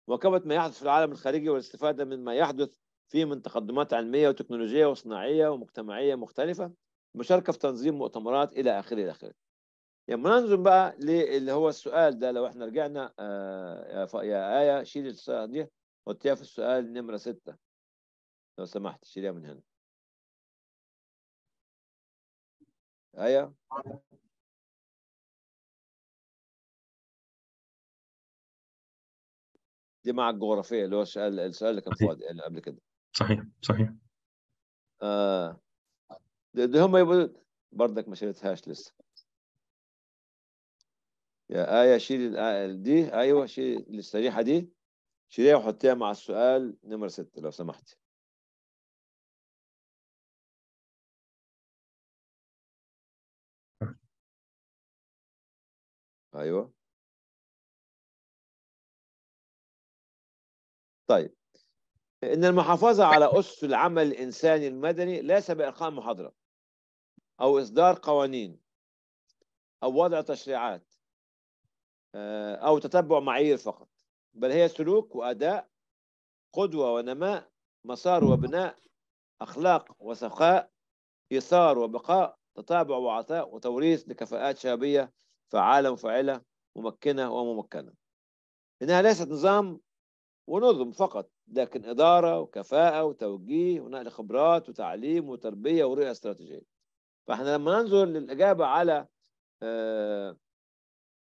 وكبت ما يحدث في العالم الخارجي والاستفادة مما يحدث فيه من تقدمات علمية وتكنولوجية وصناعية ومجتمعية مختلفة مشاركة في تنظيم مؤتمرات إلى آخره إلى آخره لما يعني ننظر بقى للي هو السؤال ده لو احنا رجعنا آه يا آية شيل السؤال دي حطيها في السؤال نمرة ستة لو سمحت شيلها من هنا آية الجماعه الجغرافيه اللي هو السؤال السؤال اللي كان فؤاد قبل كده صحيح صحيح آه ده هم يبقوا برضك ما شريتهاش لسه يا آية آه، شيل آه، دي أيوه شيل الاستريحه دي شيليها وحطيها مع السؤال نمرة ستة لو سمحت أيوه طيب ان المحافظه على اسس العمل الانساني المدني ليس بالقاء محاضره او اصدار قوانين او وضع تشريعات آه، او تتبع معايير فقط بل هي سلوك واداء قدوه ونماء مسار وبناء اخلاق وسخاء ايثار وبقاء تتابع وعطاء وتوريث لكفاءات شبابيه فعاله وفاعله ممكنه وممكنه انها ليست نظام ونظم فقط لكن إدارة وكفاءة وتوجيه ونقل خبرات وتعليم وتربية ورؤية استراتيجية فإحنا لما ننظر للإجابة على آه،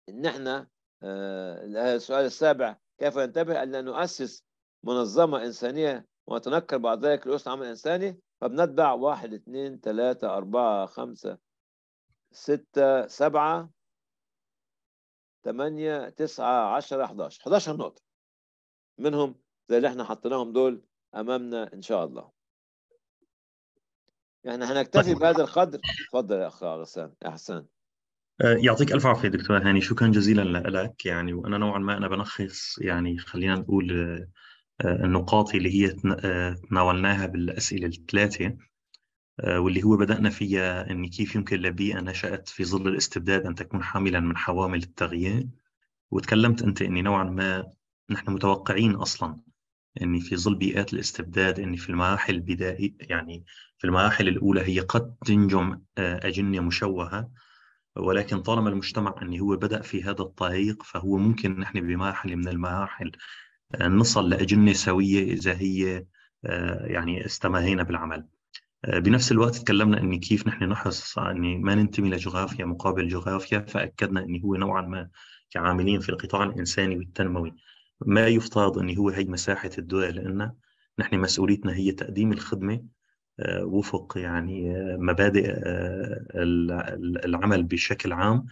إن إحنا آه، السؤال السابع كيف ننتبه ألا نؤسس منظمة إنسانية ونتنكر بعد ذلك لأسس عمل إنساني فبنتبع واحد اثنين ثلاثة أربعة خمسة ستة سبعة ثمانية تسعة عشرة 11 11 نقطة منهم زي اللي احنا حطيناهم دول امامنا ان شاء الله احنا يعني هنكتفي طيب. بهذا القدر تفضل يا اخ غسان احسان آه، يعطيك الف عافيه دكتور هاني شكرا جزيلا لك يعني وانا نوعا ما انا بلخص يعني خلينا نقول آه، آه، النقاط اللي هي تناولناها بالاسئله الثلاثه واللي هو بدأنا فيها أن كيف يمكن لبيئة نشأت في ظل الاستبداد أن تكون حاملا من حوامل التغيير وتكلمت أنت أني نوعا ما نحن متوقعين اصلا ان في ظل بيئات الاستبداد ان في المراحل البدائية يعني في المراحل الاولى هي قد تنجم آه، اجنه مشوهه ولكن طالما المجتمع ان هو بدا في هذا الطريق فهو ممكن نحن بمرحله من المراحل آه، نصل لاجنه سويه اذا هي آه، يعني استمرينا بالعمل. بنفس الوقت تكلمنا ان كيف نحن نحرص ان يعني ما ننتمي لجغرافيا مقابل جغرافيا فاكدنا ان هو نوعا ما كعاملين في القطاع الانساني والتنموي ما يفترض أن هو هي مساحة الدول لأن نحن مسؤوليتنا هي تقديم الخدمة آه، وفق يعني آه، مبادئ آه، العمل بشكل عام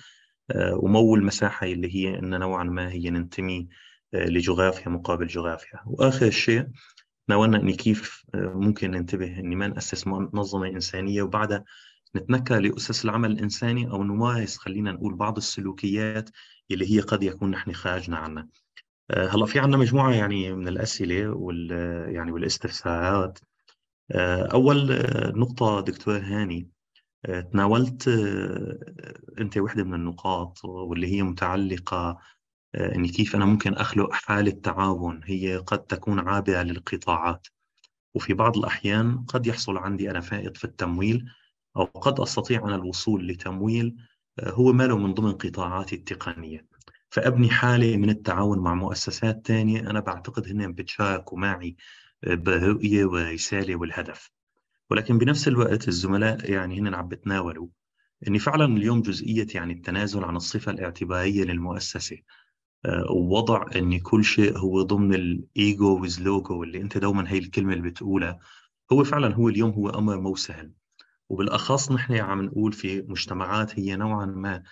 ومو المساحة اللي هي أن نوعا ما هي ننتمي لجغرافيا مقابل جغرافيا وآخر شيء ناولنا أن كيف ممكن ننتبه أن ما نأسس منظمة إنسانية وبعدها نتنكى لأسس العمل الإنساني أو نمارس خلينا نقول بعض السلوكيات اللي هي قد يكون نحن خارجنا عنها آه، هلا في عندنا مجموعه يعني من الاسئله وال آه، يعني والاستفسارات آه، اول نقطه دكتور هاني تناولت انت وحده من النقاط واللي هي متعلقه اني كيف انا ممكن اخلق حاله تعاون هي قد تكون عابره للقطاعات وفي بعض الاحيان قد يحصل عندي انا فائض في التمويل او قد استطيع انا الوصول لتمويل هو ما له من ضمن قطاعاتي التقنيه فابني حالي من التعاون مع مؤسسات ثانيه انا بعتقد هن بتشاركوا معي برؤيه ورساله والهدف ولكن بنفس الوقت الزملاء يعني هن عم بتناولوا اني فعلا اليوم جزئيه يعني التنازل عن الصفه الاعتباريه للمؤسسه آه، ووضع ان كل شيء هو ضمن الايجو ويز لوجو اللي انت دوما هي الكلمه اللي بتقولها هو فعلا هو اليوم هو امر مو سهل وبالاخص نحن عم نقول في مجتمعات هي نوعا ما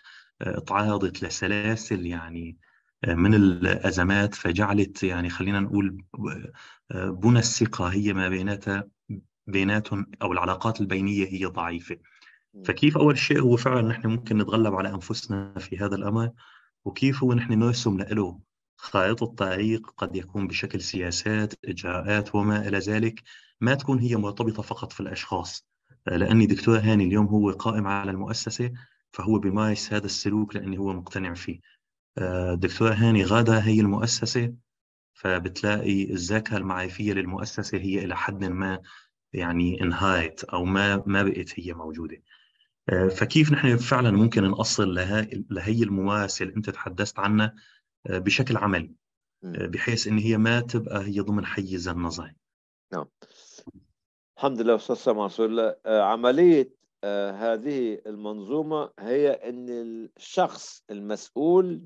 تعرضت لسلاسل يعني آه، من الأزمات فجعلت يعني خلينا نقول آه، آه، بنى الثقة هي ما بيناتها بيناتهم أو العلاقات البينية هي ضعيفة فكيف أول شيء هو فعلا نحن ممكن نتغلب على أنفسنا في هذا الأمر وكيف هو نحن نرسم له خارطة الطريق قد يكون بشكل سياسات إجراءات وما إلى ذلك ما تكون هي مرتبطة فقط في الأشخاص لأني دكتور هاني اليوم هو قائم على المؤسسة فهو بيمارس هذا السلوك لأنه هو مقتنع فيه آه، دكتورة هاني غادة هي المؤسسة فبتلاقي الذاكرة المعرفية للمؤسسة هي إلى حد ما يعني انهارت أو ما ما بقت هي موجودة آه، فكيف نحن فعلا ممكن نأصل لهي الممارسة اللي أنت تحدثت عنها آه، بشكل عملي بحيث ان هي ما تبقى هي ضمن حيز النظري نعم الحمد لله استاذ منصور عمليه آه، هذه المنظومة هي أن الشخص المسؤول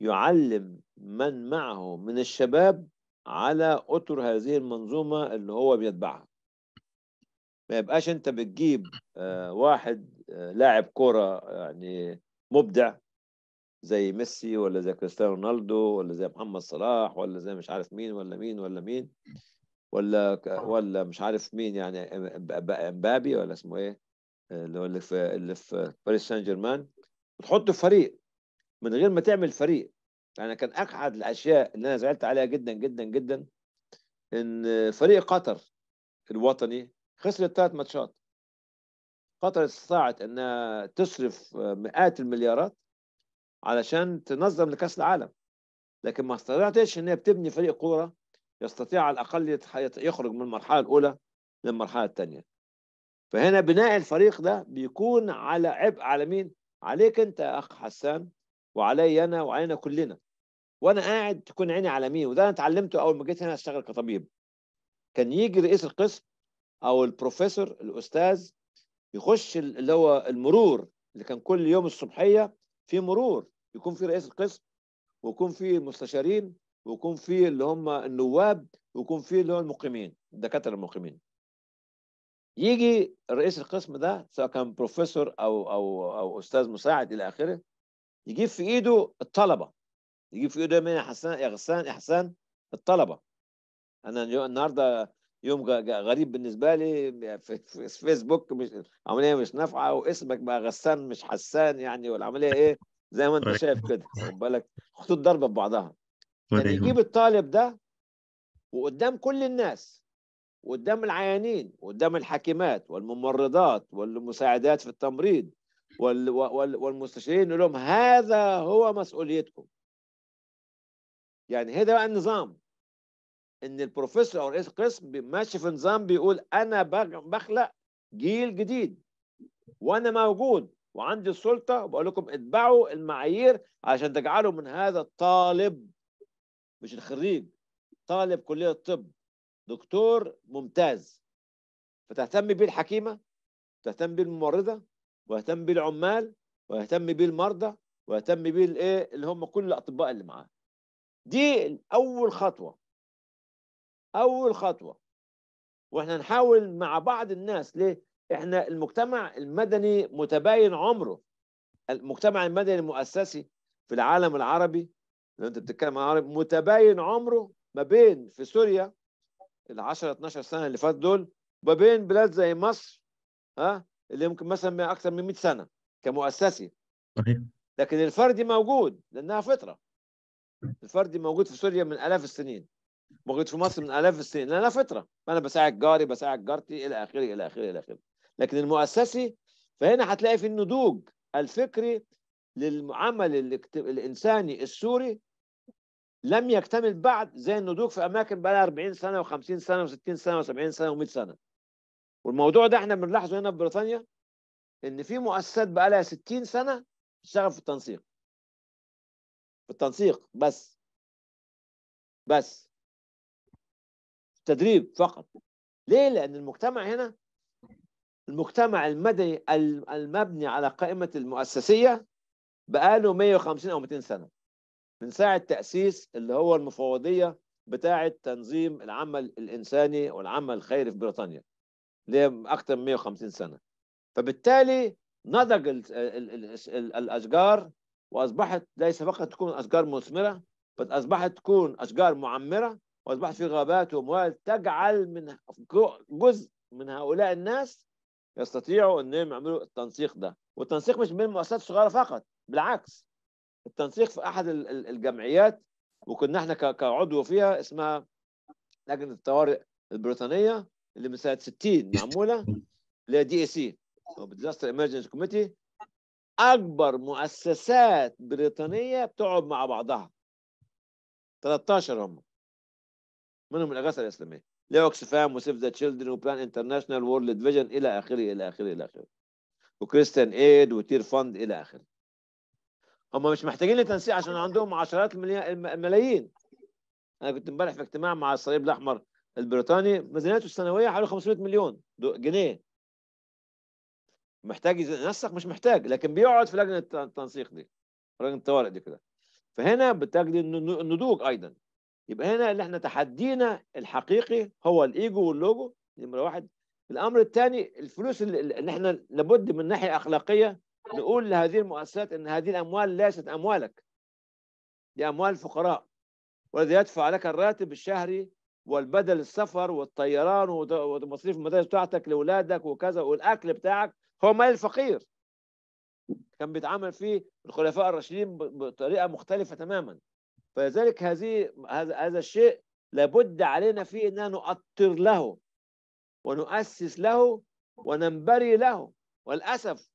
يعلم من معه من الشباب على أطر هذه المنظومة اللي هو بيتبعها ما يبقاش أنت بتجيب آه، واحد آه، لاعب كرة يعني مبدع زي ميسي ولا زي كريستيانو رونالدو ولا زي محمد صلاح ولا زي مش عارف مين ولا مين ولا مين ولا ولا مش عارف مين يعني امبابي ولا اسمه ايه اللي هو اللي في اللي في باريس سان جيرمان وتحط فريق من غير ما تعمل فريق يعني كان احد الاشياء اللي انا زعلت عليها جدا جدا جدا ان فريق قطر الوطني خسرت ثلاث ماتشات قطر استطاعت انها تصرف مئات المليارات علشان تنظم لكاس العالم لكن ما استطاعتش ان هي بتبني فريق كوره يستطيع على الاقل يخرج من المرحله الاولى للمرحله الثانيه فهنا بناء الفريق ده بيكون على عبء على مين؟ عليك انت يا اخ حسان وعلي انا وعلينا كلنا وانا قاعد تكون عيني على مين وده انا اتعلمته اول ما جيت هنا اشتغل كطبيب كان يجي رئيس القسم او البروفيسور الاستاذ يخش اللي هو المرور اللي كان كل يوم الصبحيه في مرور يكون في رئيس القسم ويكون في المستشارين ويكون في اللي هم النواب ويكون في اللي هو المقيمين الدكاتره المقيمين يجي رئيس القسم ده سواء كان بروفيسور او او او استاذ مساعد الى اخره يجيب في ايده الطلبه يجيب في ايده من حسان يا غسان احسان الطلبه انا النهارده يوم غريب بالنسبه لي في فيسبوك مش عمليه مش نافعه واسمك بقى غسان مش حسان يعني والعمليه ايه زي ما انت شايف كده خد بالك خطوط ضربه ببعضها يعني يجيب الطالب ده وقدام كل الناس وقدام العيانين وقدام الحاكمات والممرضات والمساعدات في التمريض وال وال والمستشارين نقول لهم هذا هو مسؤوليتكم يعني هذا بقى النظام ان البروفيسور او رئيس القسم ماشي في نظام بيقول انا بخلق جيل جديد وانا موجود وعندي السلطه وبقول لكم اتبعوا المعايير عشان تجعلوا من هذا الطالب مش الخريج طالب كليه الطب دكتور ممتاز فتهتم بيه الحكيمة تهتم بيه الممرضة ويهتم بيه العمال ويهتم بيه المرضى ويهتم بيه الايه اللي هم كل الاطباء اللي معاه دي اول خطوه اول خطوه واحنا نحاول مع بعض الناس ليه احنا المجتمع المدني متباين عمره المجتمع المدني المؤسسي في العالم العربي لو انت بتتكلم عن العربي متباين عمره ما بين في سوريا ال 10 12 سنه اللي فات دول بين بلاد زي مصر ها اللي يمكن مثلا من اكثر من 100 سنه كمؤسسي لكن الفردي موجود لانها فطره الفردي موجود في سوريا من الاف السنين موجود في مصر من الاف السنين لانها فطره فانا بساعد جاري بساعد جارتي الى اخره الى اخره الى اخره لكن المؤسسي فهنا هتلاقي في النضوج الفكري للعمل الانساني السوري لم يكتمل بعد زي النضوج في اماكن بقى لها 40 سنه و50 سنه و60 سنه و70 سنه و100 سنه والموضوع ده احنا بنلاحظه هنا في بريطانيا ان في مؤسسات بقى لها 60 سنه بتشتغل في التنسيق في التنسيق بس بس تدريب فقط ليه لان المجتمع هنا المجتمع المدني المبني على قائمه المؤسسيه بقاله 150 او 200 سنه من ساعه تاسيس اللي هو المفوضيه بتاعه تنظيم العمل الانساني والعمل الخيري في بريطانيا اللي هي اكثر من 150 سنه فبالتالي نضج الاشجار واصبحت ليس فقط تكون اشجار مثمره بل اصبحت تكون اشجار معمره واصبحت في غابات واموال تجعل من جزء من هؤلاء الناس يستطيعوا انهم يعملوا التنسيق ده والتنسيق مش بين مؤسسات صغيره فقط بالعكس التنسيق في احد الجمعيات وكنا احنا كعضو فيها اسمها لجنه الطوارئ البريطانيه اللي من سنه 60 معموله اللي هي دي اي سي او ديزاستر ايمرجنس كوميتي اكبر مؤسسات بريطانيه بتقعد مع بعضها 13 هم منهم الاغاثه الاسلاميه اللي اوكسفام وسيف ذا تشيلدرن وبلان انترناشونال وورلد فيجن الى اخره الى اخره الى اخره وكريستيان ايد وتير فاند الى اخره هم مش محتاجين لتنسيق عشان عندهم عشرات الملايين انا كنت امبارح في اجتماع مع الصليب الاحمر البريطاني ميزانيته السنويه حوالي 500 مليون جنيه محتاج ينسق مش محتاج لكن بيقعد في لجنه التنسيق دي لجنه الطوارئ دي كده فهنا بتجد النضوج ايضا يبقى هنا اللي احنا تحدينا الحقيقي هو الايجو واللوجو نمره واحد الامر الثاني الفلوس اللي احنا لابد من ناحيه اخلاقيه نقول لهذه المؤسسات ان هذه الاموال ليست اموالك دي اموال الفقراء والذي يدفع لك الراتب الشهري والبدل السفر والطيران ومصاريف المدارس بتاعتك لاولادك وكذا والاكل بتاعك هو مال الفقير كان بيتعامل فيه الخلفاء الراشدين بطريقه مختلفه تماما فلذلك هذه هذا الشيء لابد علينا فيه اننا نؤطر له ونؤسس له وننبري له وللاسف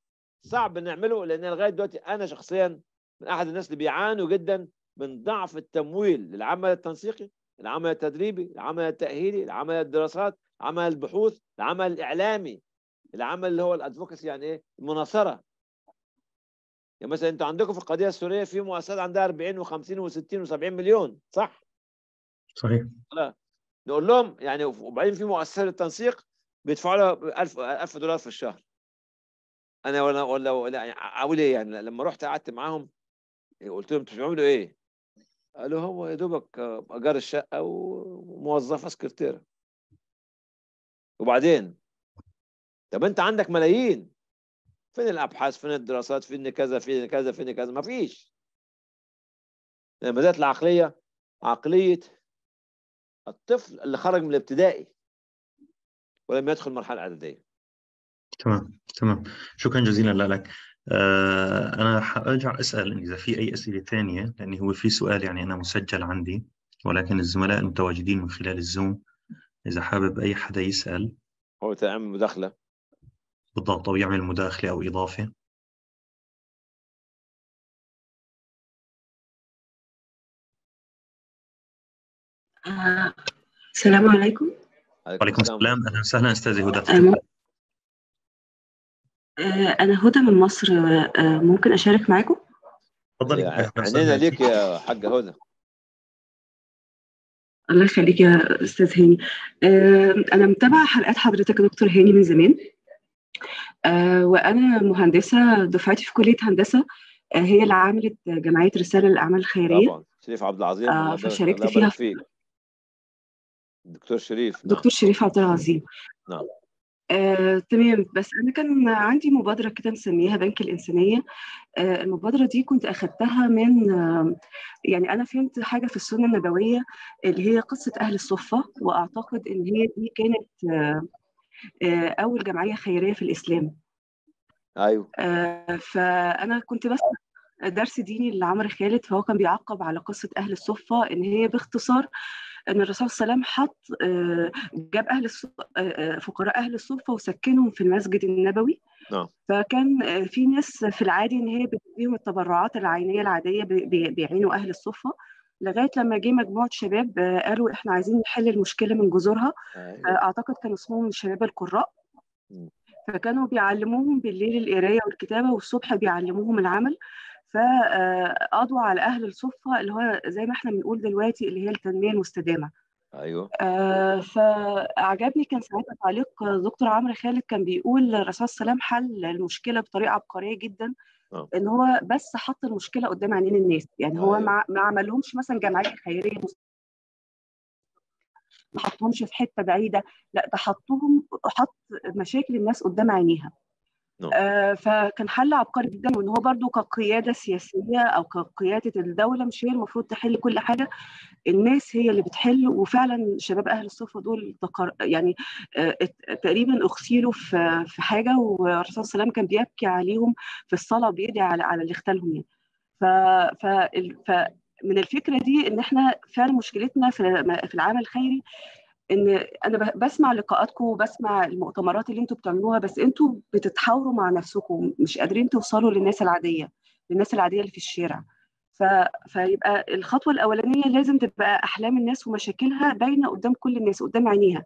صعب نعمله لان لغايه دلوقتي انا شخصيا من احد الناس اللي بيعانوا جدا من ضعف التمويل للعمل التنسيقي العمل التدريبي العمل التاهيلي العمل الدراسات العمل البحوث العمل الاعلامي العمل اللي هو الادفوكسي يعني ايه المناصره يعني مثلا انتوا عندكم في القضيه السوريه في مؤسسات عندها 40 و50 و60 و70 مليون صح؟ صحيح لا نقول لهم يعني وبعدين في مؤسسه للتنسيق بيدفعوا لها 1000 1000 دولار في الشهر انا ولا ولا ولا اقول ايه يعني لما رحت قعدت معاهم قلت لهم انتوا بتعملوا ايه؟ قالوا هو يا دوبك اجار آه، الشقه وموظفه سكرتيره وبعدين طب انت عندك ملايين فين الابحاث فين الدراسات فين كذا فين كذا فين كذا ما فيش لما ذات العقليه عقليه الطفل اللي خرج من الابتدائي ولم يدخل المرحله الاعداديه تمام تمام شكرا جزيلا لك آه، انا حارجع اسال اذا في اي اسئله ثانيه لان هو في سؤال يعني انا مسجل عندي ولكن الزملاء المتواجدين من خلال الزوم اذا حابب اي حدا يسال هو تعمل مداخله بالضبط او يعمل مداخله او اضافه آه، السلام عليكم وعليكم السلام اهلا وسهلا استاذي هدى آه، أنا هدى من مصر آه، ممكن أشارك معاكم؟ اتفضلي عينينا ليك يا حاجة هدى الله يخليك يا استاذ هاني آه، انا متابعه حلقات حضرتك يا دكتور هاني من زمان وانا مهندسه دفعتي في كليه هندسه هي اللي عملت جمعيه رساله للاعمال الخيريه طبعا شريف عبد العظيم آه فشاركت فيها فيك. دكتور شريف نعم. دكتور نعم. شريف عبد العظيم نعم آه، تمام بس أنا كان عندي مبادرة كده مسميها بنك الإنسانية آه، المبادرة دي كنت أخدتها من آه، يعني أنا فهمت حاجة في السنة النبوية اللي هي قصة أهل الصفة وأعتقد إن هي دي كانت آه، آه، أول جمعية خيرية في الإسلام أيوه آه، فأنا كنت بس درس ديني لعمرو خالد فهو كان بيعقب على قصة أهل الصفة إن هي باختصار آه ان الرسول صلى الله عليه وسلم حط آه، جاب اهل آه، آه، فقراء اهل الصفه وسكنهم في المسجد النبوي نعم. فكان في ناس في العادي ان هي بتديهم التبرعات العينيه العاديه بيعينوا اهل الصفه لغايه لما جه مجموعه شباب قالوا احنا عايزين نحل المشكله من جذورها أيوة. اعتقد كان اسمهم شباب القراء فكانوا بيعلموهم بالليل القرايه والكتابه والصبح بيعلموهم العمل فقضوا آه، على اهل الصفه اللي هو زي ما احنا بنقول دلوقتي اللي هي التنميه المستدامه ايوه آه، فاعجبني فعجبني كان ساعتها تعليق دكتور عمرو خالد كان بيقول الرصاص سلام حل المشكله بطريقه عبقريه جدا أوه. ان هو بس حط المشكله قدام عينين الناس يعني هو أيوه. ما عملهمش مثلا جمعيه خيريه ما حطهمش في حته بعيده لا ده حطهم حط مشاكل الناس قدام عينيها آه، فكان حل عبقري جدا وان هو برضو كقياده سياسيه او كقياده الدوله مش هي المفروض تحل كل حاجه الناس هي اللي بتحل وفعلا شباب اهل الصفه دول تقر... يعني آه، تقريبا اغسلوا في في حاجه والرسول صلى كان بيبكي عليهم في الصلاه بيدعي على على اللي اغتالهم يعني ف... ف... ف... من الفكره دي ان احنا فعلا مشكلتنا في العمل الخيري ان انا بسمع لقاءاتكم وبسمع المؤتمرات اللي انتم بتعملوها بس انتم بتتحاوروا مع نفسكم مش قادرين توصلوا للناس العاديه للناس العاديه اللي في الشارع ف... فيبقى الخطوه الاولانيه لازم تبقى احلام الناس ومشاكلها باينه قدام كل الناس قدام عينيها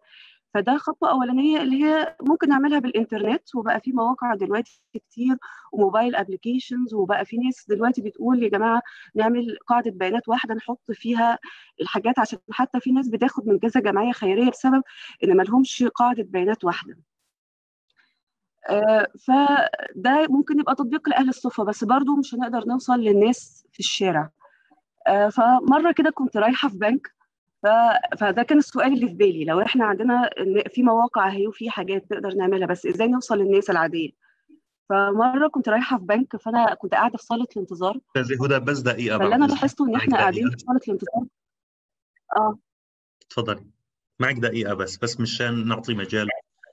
فده خطوه اولانيه اللي هي ممكن نعملها بالانترنت وبقى في مواقع دلوقتي كتير وموبايل ابلكيشنز وبقى في ناس دلوقتي بتقول يا جماعه نعمل قاعده بيانات واحده نحط فيها الحاجات عشان حتى في ناس بتاخد من كذا جمعيه خيريه بسبب ان ما لهمش قاعده بيانات واحده آه، فده ممكن يبقى تطبيق لاهل الصفه بس برضو مش هنقدر نوصل للناس في الشارع آه، فمره كده كنت رايحه في بنك ف... فده كان السؤال اللي في بالي لو احنا عندنا في مواقع اهي وفي حاجات نقدر نعملها بس ازاي نوصل للناس العاديه فمره كنت رايحه في بنك فانا كنت قاعده في صاله الانتظار هدى بس دقيقه فاللي انا لاحظته ان احنا قاعدين في صاله الانتظار اه اتفضلي معك دقيقه بس بس مشان نعطي مجال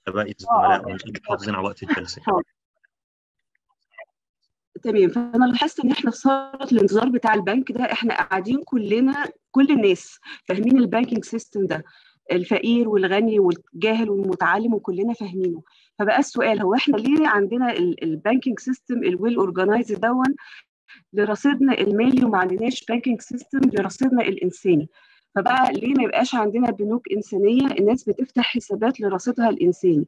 لباقي آه. الزملاء آه. حافظين على وقت الجلسه آه. تمام فانا لاحظت ان احنا في صاله الانتظار بتاع البنك ده احنا قاعدين كلنا كل الناس فاهمين البانكينج سيستم ده الفقير والغني والجاهل والمتعلم وكلنا فاهمينه فبقى السؤال هو احنا ليه عندنا البانكينج سيستم الويل اورجنايز دون لرصيدنا المالي وما عندناش بانكينج سيستم لرصيدنا الانساني فبقى ليه ما يبقاش عندنا بنوك انسانيه الناس بتفتح حسابات لرصيدها الانساني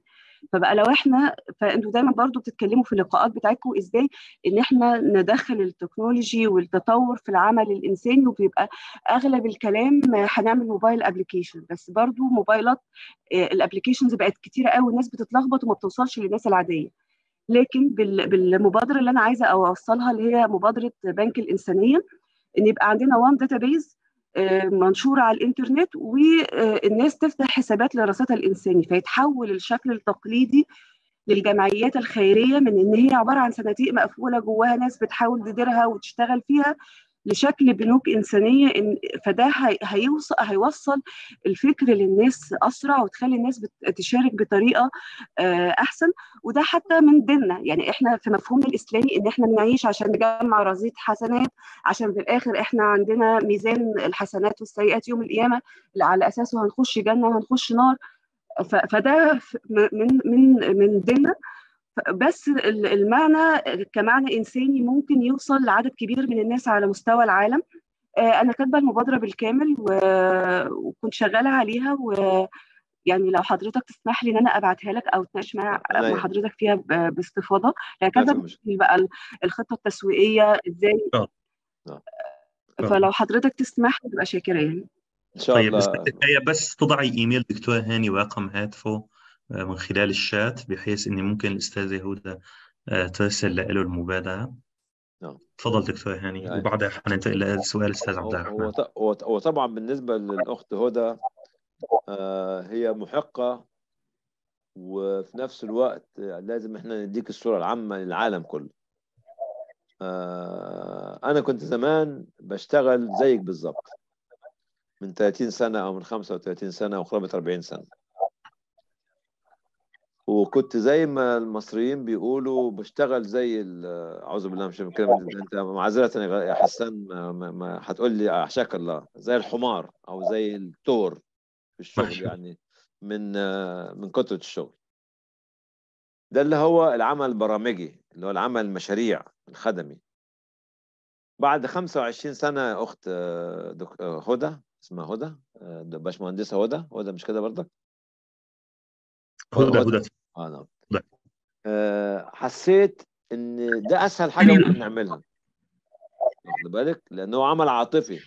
فبقى لو احنا فانتوا دايما برضو بتتكلموا في اللقاءات بتاعتكم ازاي ان احنا ندخل التكنولوجي والتطور في العمل الانساني وبيبقى اغلب الكلام هنعمل موبايل ابلكيشن بس برضو موبايلات آه، الابلكيشنز بقت كتيره قوي والناس بتتلخبط وما بتوصلش للناس العاديه لكن بالمبادره اللي انا عايزه اوصلها اللي هي مبادره بنك الانسانيه ان يبقى عندنا وان داتابيز منشوره على الانترنت والناس تفتح حسابات لراساتها الانساني فيتحول الشكل التقليدي للجمعيات الخيريه من ان هي عباره عن صناديق مقفوله جواها ناس بتحاول تديرها وتشتغل فيها لشكل بنوك انسانيه إن فده هيوصل هيوصل الفكر للناس اسرع وتخلي الناس تشارك بطريقه آه، احسن وده حتى من ديننا يعني احنا في مفهوم الاسلامي ان احنا بنعيش عشان نجمع رصيد حسنات عشان في الاخر احنا عندنا ميزان الحسنات والسيئات يوم القيامه اللي على اساسه هنخش جنه وهنخش نار فده من من من ديننا بس المعنى كمعنى انساني ممكن يوصل لعدد كبير من الناس على مستوى العالم آه، انا كاتبه المبادره بالكامل وكنت شغاله عليها و يعني لو حضرتك تسمح لي ان انا ابعتها لك او تناقش مع حضرتك فيها باستفاضه يعني كذا بقى الخطه التسويقيه ازاي آه. آه، فلو حضرتك تسمح لي ابقى شاكره يعني ان شاء طيب، الله طيب بس تضعي ايميل دكتور هاني ورقم هاتفه آه، من خلال الشات بحيث اني ممكن الاستاذ يهودا آه، ترسل له المبادره نعم. تفضل دكتور هاني يعني. أيوة. وبعدها حننتقل لسؤال الاستاذ عبد الرحمن وطبعا بالنسبه للاخت هدى آه، هي محقه وفي نفس الوقت لازم احنا نديك الصوره العامه للعالم كله انا كنت زمان بشتغل زيك بالظبط من 30 سنه او من 35 سنه او قرابه 40 سنه وكنت زي ما المصريين بيقولوا بشتغل زي اعوذ بالله مش كلمه انت معذره يا حسان ما هتقول لي احشاك الله زي الحمار او زي التور في الشغل يعني من من كثره الشغل ده اللي هو العمل البرامجي اللي هو العمل المشاريع الخدمي بعد 25 سنه اخت آه، آه، هدى اسمها هدى آه، باشمهندسه هدى هدى مش كده برضك هدى هدى انا آه،, نعم. أه حسيت ان ده اسهل حاجه ممكن نعملها واخد بالك لانه عمل عاطفي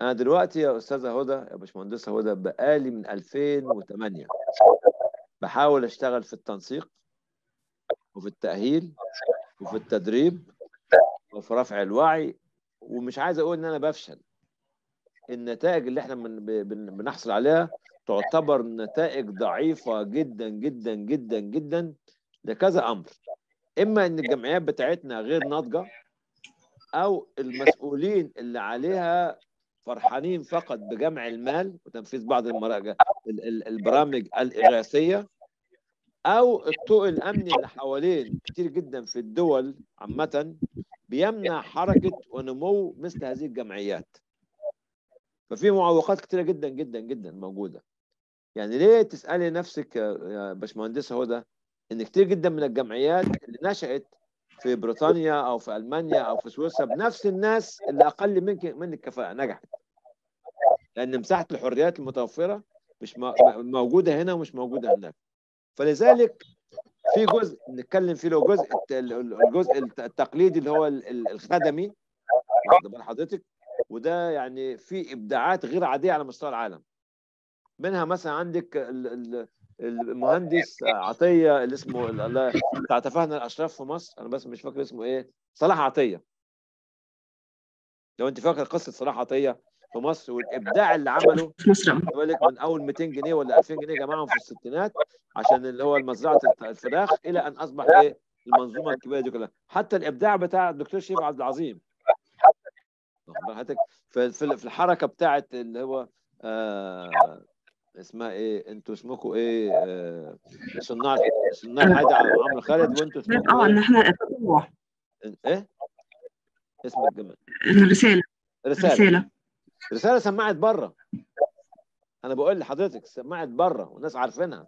انا دلوقتي يا استاذه هدى يا باشمهندسه هدى بقالي من 2008 بحاول اشتغل في التنسيق وفي التاهيل وفي التدريب وفي رفع الوعي ومش عايز اقول ان انا بفشل النتائج اللي احنا بنحصل عليها تعتبر نتائج ضعيفة جدا جدا جدا جدا لكذا أمر إما إن الجمعيات بتاعتنا غير ناضجة أو المسؤولين اللي عليها فرحانين فقط بجمع المال وتنفيذ بعض البرامج الإغاثية أو الطوق الأمني اللي حوالين كتير جدا في الدول عامة بيمنع حركة ونمو مثل هذه الجمعيات ففي معوقات كتيرة جدا جدا جدا موجودة يعني ليه تسالي نفسك يا باشمهندس هدى ان كتير جدا من الجمعيات اللي نشات في بريطانيا او في المانيا او في سويسرا بنفس الناس اللي اقل منك من الكفاءه نجحت لان مساحه الحريات المتوفره مش موجوده هنا ومش موجوده هناك فلذلك في جزء نتكلم فيه لو جزء الجزء التقليدي اللي هو الخدمي حضرتك وده يعني في ابداعات غير عاديه على مستوى العالم منها مثلا عندك المهندس عطيه اللي اسمه بتاع تفاهنا الاشراف في مصر انا بس مش فاكر اسمه ايه صلاح عطيه لو انت فاكر قصه صلاح عطيه في مصر والابداع اللي عمله في مصر من اول 200 جنيه ولا 2000 جنيه جمعهم في الستينات عشان اللي هو مزرعه الفراخ الى ان اصبح ايه المنظومه الكبيره دي كلها حتى الابداع بتاع الدكتور شريف عبد العظيم في الحركه بتاعت اللي هو آه اسمها ايه انتوا اسمكم ايه صناع آه، صناع حاجة عمرو خالد وانتوا اسمكم اه ايه؟ ان احنا ايه اسم الجمال الرساله رساله رساله رساله سمعت بره انا بقول لحضرتك سمعت بره والناس عارفينها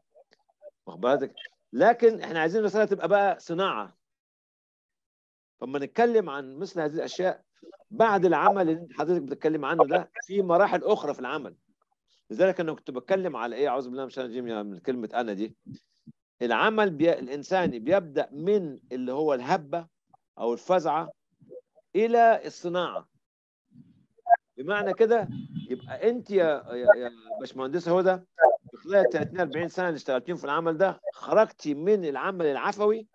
واخد بالك لكن احنا عايزين الرساله تبقى بقى صناعه فما نتكلم عن مثل هذه الاشياء بعد العمل اللي حضرتك بتتكلم عنه ده في مراحل اخرى في العمل لذلك انا كنت بتكلم على ايه اعوذ بالله من الشيطان من كلمه انا دي العمل بي... الانساني بيبدا من اللي هو الهبه او الفزعه الى الصناعه بمعنى كده يبقى انت يا يا باشمهندس هدى في خلال 30 40 سنه اللي اشتغلتيهم في العمل ده خرجتي من العمل العفوي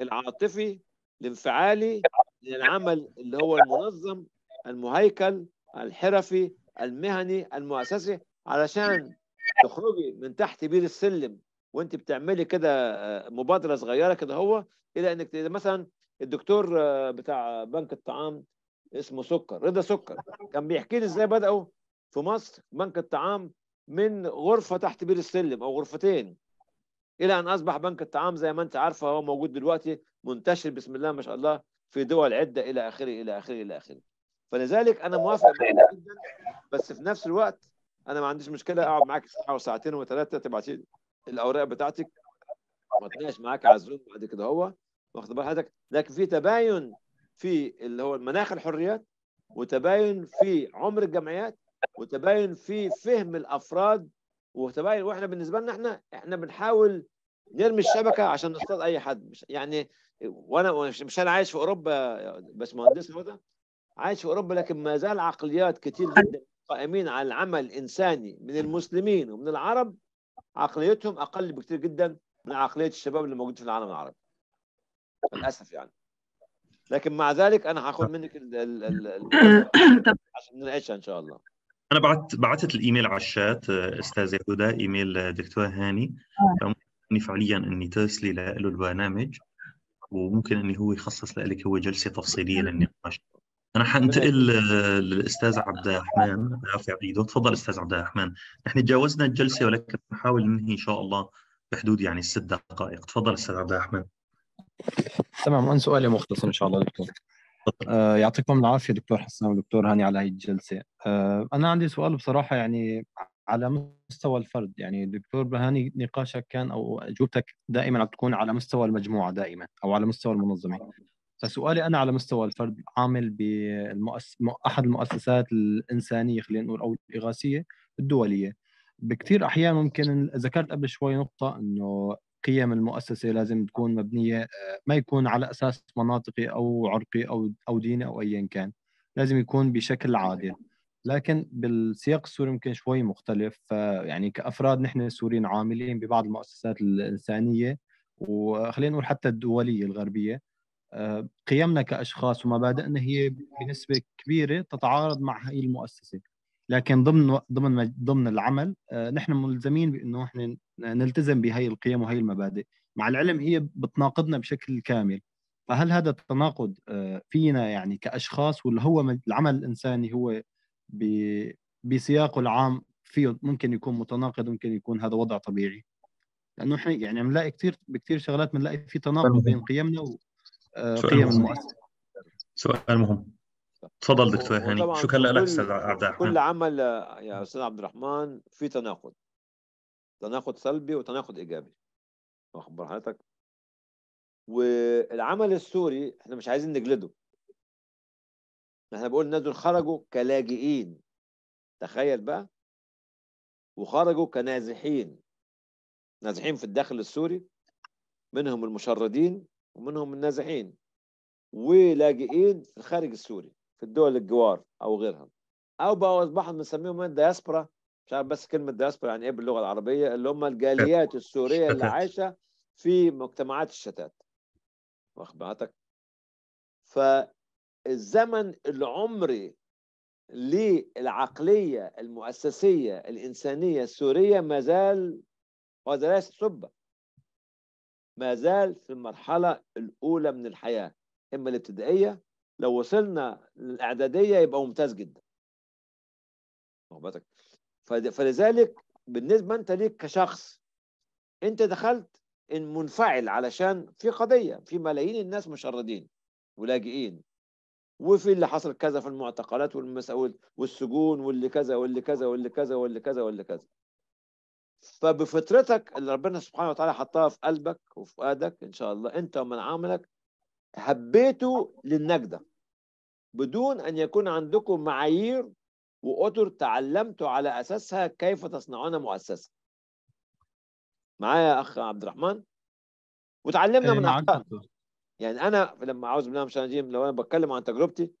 العاطفي الانفعالي للعمل اللي هو المنظم المهيكل الحرفي المهني المؤسسي علشان أيوة. تخرجي من تحت بير السلم وانت بتعملي كده آه، مبادره صغيره كده هو الى انك مثلا الدكتور آه، بتاع بنك الطعام اسمه سكر رضا سكر كان بيحكي لي ازاي بداوا في مصر بنك الطعام من غرفه تحت بير السلم او غرفتين الى ان اصبح بنك الطعام زي ما انت عارفه هو موجود دلوقتي منتشر بسم الله ما شاء الله في دول عده الى اخره الى اخره الى اخره فلذلك انا موافق أيوة. جدا بس في نفس الوقت انا ما عنديش مشكله اقعد معاك ساعه وساعتين وثلاثه تبعت الاوراق بتاعتك ما تناقش معاك على الزوم بعد كده هو واخد بال حضرتك لكن في تباين في اللي هو مناخ الحريات وتباين في عمر الجمعيات وتباين في فهم الافراد وتباين واحنا بالنسبه لنا احنا احنا بنحاول نرمي الشبكه عشان نصطاد اي حد مش يعني وانا مش انا عايش في اوروبا باشمهندس هو ده عايش في اوروبا لكن ما زال عقليات كتير جدا قائمين على العمل الانساني من المسلمين ومن العرب عقليتهم أقل بكثير جدا من عقلية الشباب اللي موجود في العالم العربي للأسف يعني لكن مع ذلك أنا هاخد منك ال ال ال عشان نناقشها إن شاء الله أنا بعت بعثت الإيميل على الشات آه، أستاذ هدى إيميل آه، دكتور هاني آه. فممكن فعليا إني ترسلي له البرنامج وممكن إني هو يخصص لك هو جلسة تفصيلية للنقاش انا حانتقل آه، للاستاذ عبد الرحمن رافع ايده تفضل استاذ عبد الرحمن نحن تجاوزنا الجلسه ولكن نحاول ننهي ان شاء الله بحدود يعني الست دقائق تفضل استاذ عبد الرحمن تمام عن سؤالي مختصر ان شاء الله دكتور آه، يعطيكم العافيه دكتور حسام ودكتور هاني على هذه الجلسه آه، انا عندي سؤال بصراحه يعني على مستوى الفرد يعني دكتور بهاني نقاشك كان او اجوبتك دائما عم تكون على مستوى المجموعه دائما او على مستوى المنظمه فسؤالي انا على مستوى الفرد عامل ب احد المؤسسات الانسانيه خلينا نقول او الاغاثيه الدوليه بكثير احيان ممكن ذكرت قبل شوي نقطه انه قيم المؤسسه لازم تكون مبنيه آه، ما يكون على اساس مناطقي او عرقي او او ديني او ايا كان لازم يكون بشكل عادل لكن بالسياق السوري ممكن شوي مختلف يعني كافراد نحن السوريين عاملين ببعض المؤسسات الانسانيه وخلينا نقول حتى الدوليه الغربيه قيمنا كاشخاص ومبادئنا هي بنسبه كبيره تتعارض مع هي المؤسسه لكن ضمن ضمن ضمن العمل آه، نحن ملزمين بانه نحن نلتزم بهي القيم وهي المبادئ مع العلم هي بتناقضنا بشكل كامل فهل هذا التناقض آه، فينا يعني كاشخاص ولا هو العمل الانساني هو بسياقه العام فيه ممكن يكون متناقض ممكن يكون هذا وضع طبيعي لانه احنا يعني بنلاقي كثير بكثير شغلات بنلاقي في تناقض بين قيمنا و... آه، قيم المؤسسه سؤال مهم تفضل دكتور هاني شكرا لك استاذ عبد الرحمن كل عمل آه، يا استاذ عبد الرحمن في تناقض تناقض سلبي وتناقض ايجابي واخد حضرتك والعمل السوري احنا مش عايزين نجلده احنا بقول الناس دول خرجوا كلاجئين تخيل بقى وخرجوا كنازحين نازحين في الداخل السوري منهم المشردين ومنهم النازحين ولاجئين في الخارج السوري في الدول الجوار او غيرهم او بقى اصبحوا بنسميهم الدياسبرا مش عارف بس كلمه دياسبرا يعني ايه باللغه العربيه اللي هم الجاليات السوريه اللي عايشه في مجتمعات الشتات واخد بالك فالزمن العمري للعقليه المؤسسيه الانسانيه السوريه ما زال هذا ليس سبه ما زال في المرحلة الأولى من الحياة إما الابتدائية لو وصلنا للإعدادية يبقى ممتاز جدا فلذلك بالنسبة أنت ليك كشخص أنت دخلت إن منفعل علشان في قضية في ملايين الناس مشردين ولاجئين وفي اللي حصل كذا في المعتقلات والمسؤول والسجون واللي كذا واللي كذا واللي كذا واللي كذا واللي كذا فبفطرتك اللي ربنا سبحانه وتعالى حطها في قلبك وفي ان شاء الله انت ومن عاملك حبيته للنجده بدون ان يكون عندكم معايير واطر تعلمتوا على اساسها كيف تصنعون مؤسسه. معايا يا اخ عبد الرحمن؟ وتعلمنا إيه، من اخطائنا. يعني انا لما اعوذ بالله من لو انا بتكلم عن تجربتي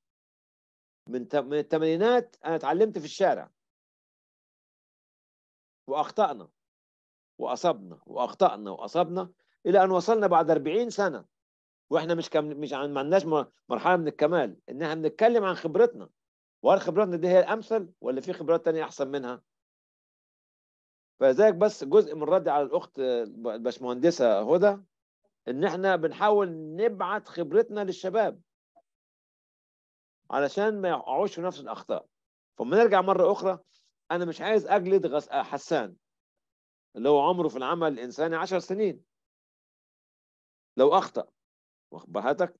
من من الثمانينات انا اتعلمت في الشارع وأخطأنا وأصبنا وأخطأنا وأصبنا إلى أن وصلنا بعد 40 سنة واحنا مش كم مش عن... ما عندناش مرحله من الكمال ان احنا بنتكلم عن خبرتنا وهل خبرتنا دي هي الامثل ولا في خبرات تانية احسن منها فلذلك بس جزء من ردي على الاخت الباشمهندسه هدى ان احنا بنحاول نبعت خبرتنا للشباب علشان ما يقعوش في نفس الاخطاء فما نرجع مره اخرى انا مش عايز اجلد غس... آه، حسان اللي هو عمره في العمل الانساني 10 سنين لو اخطا واخد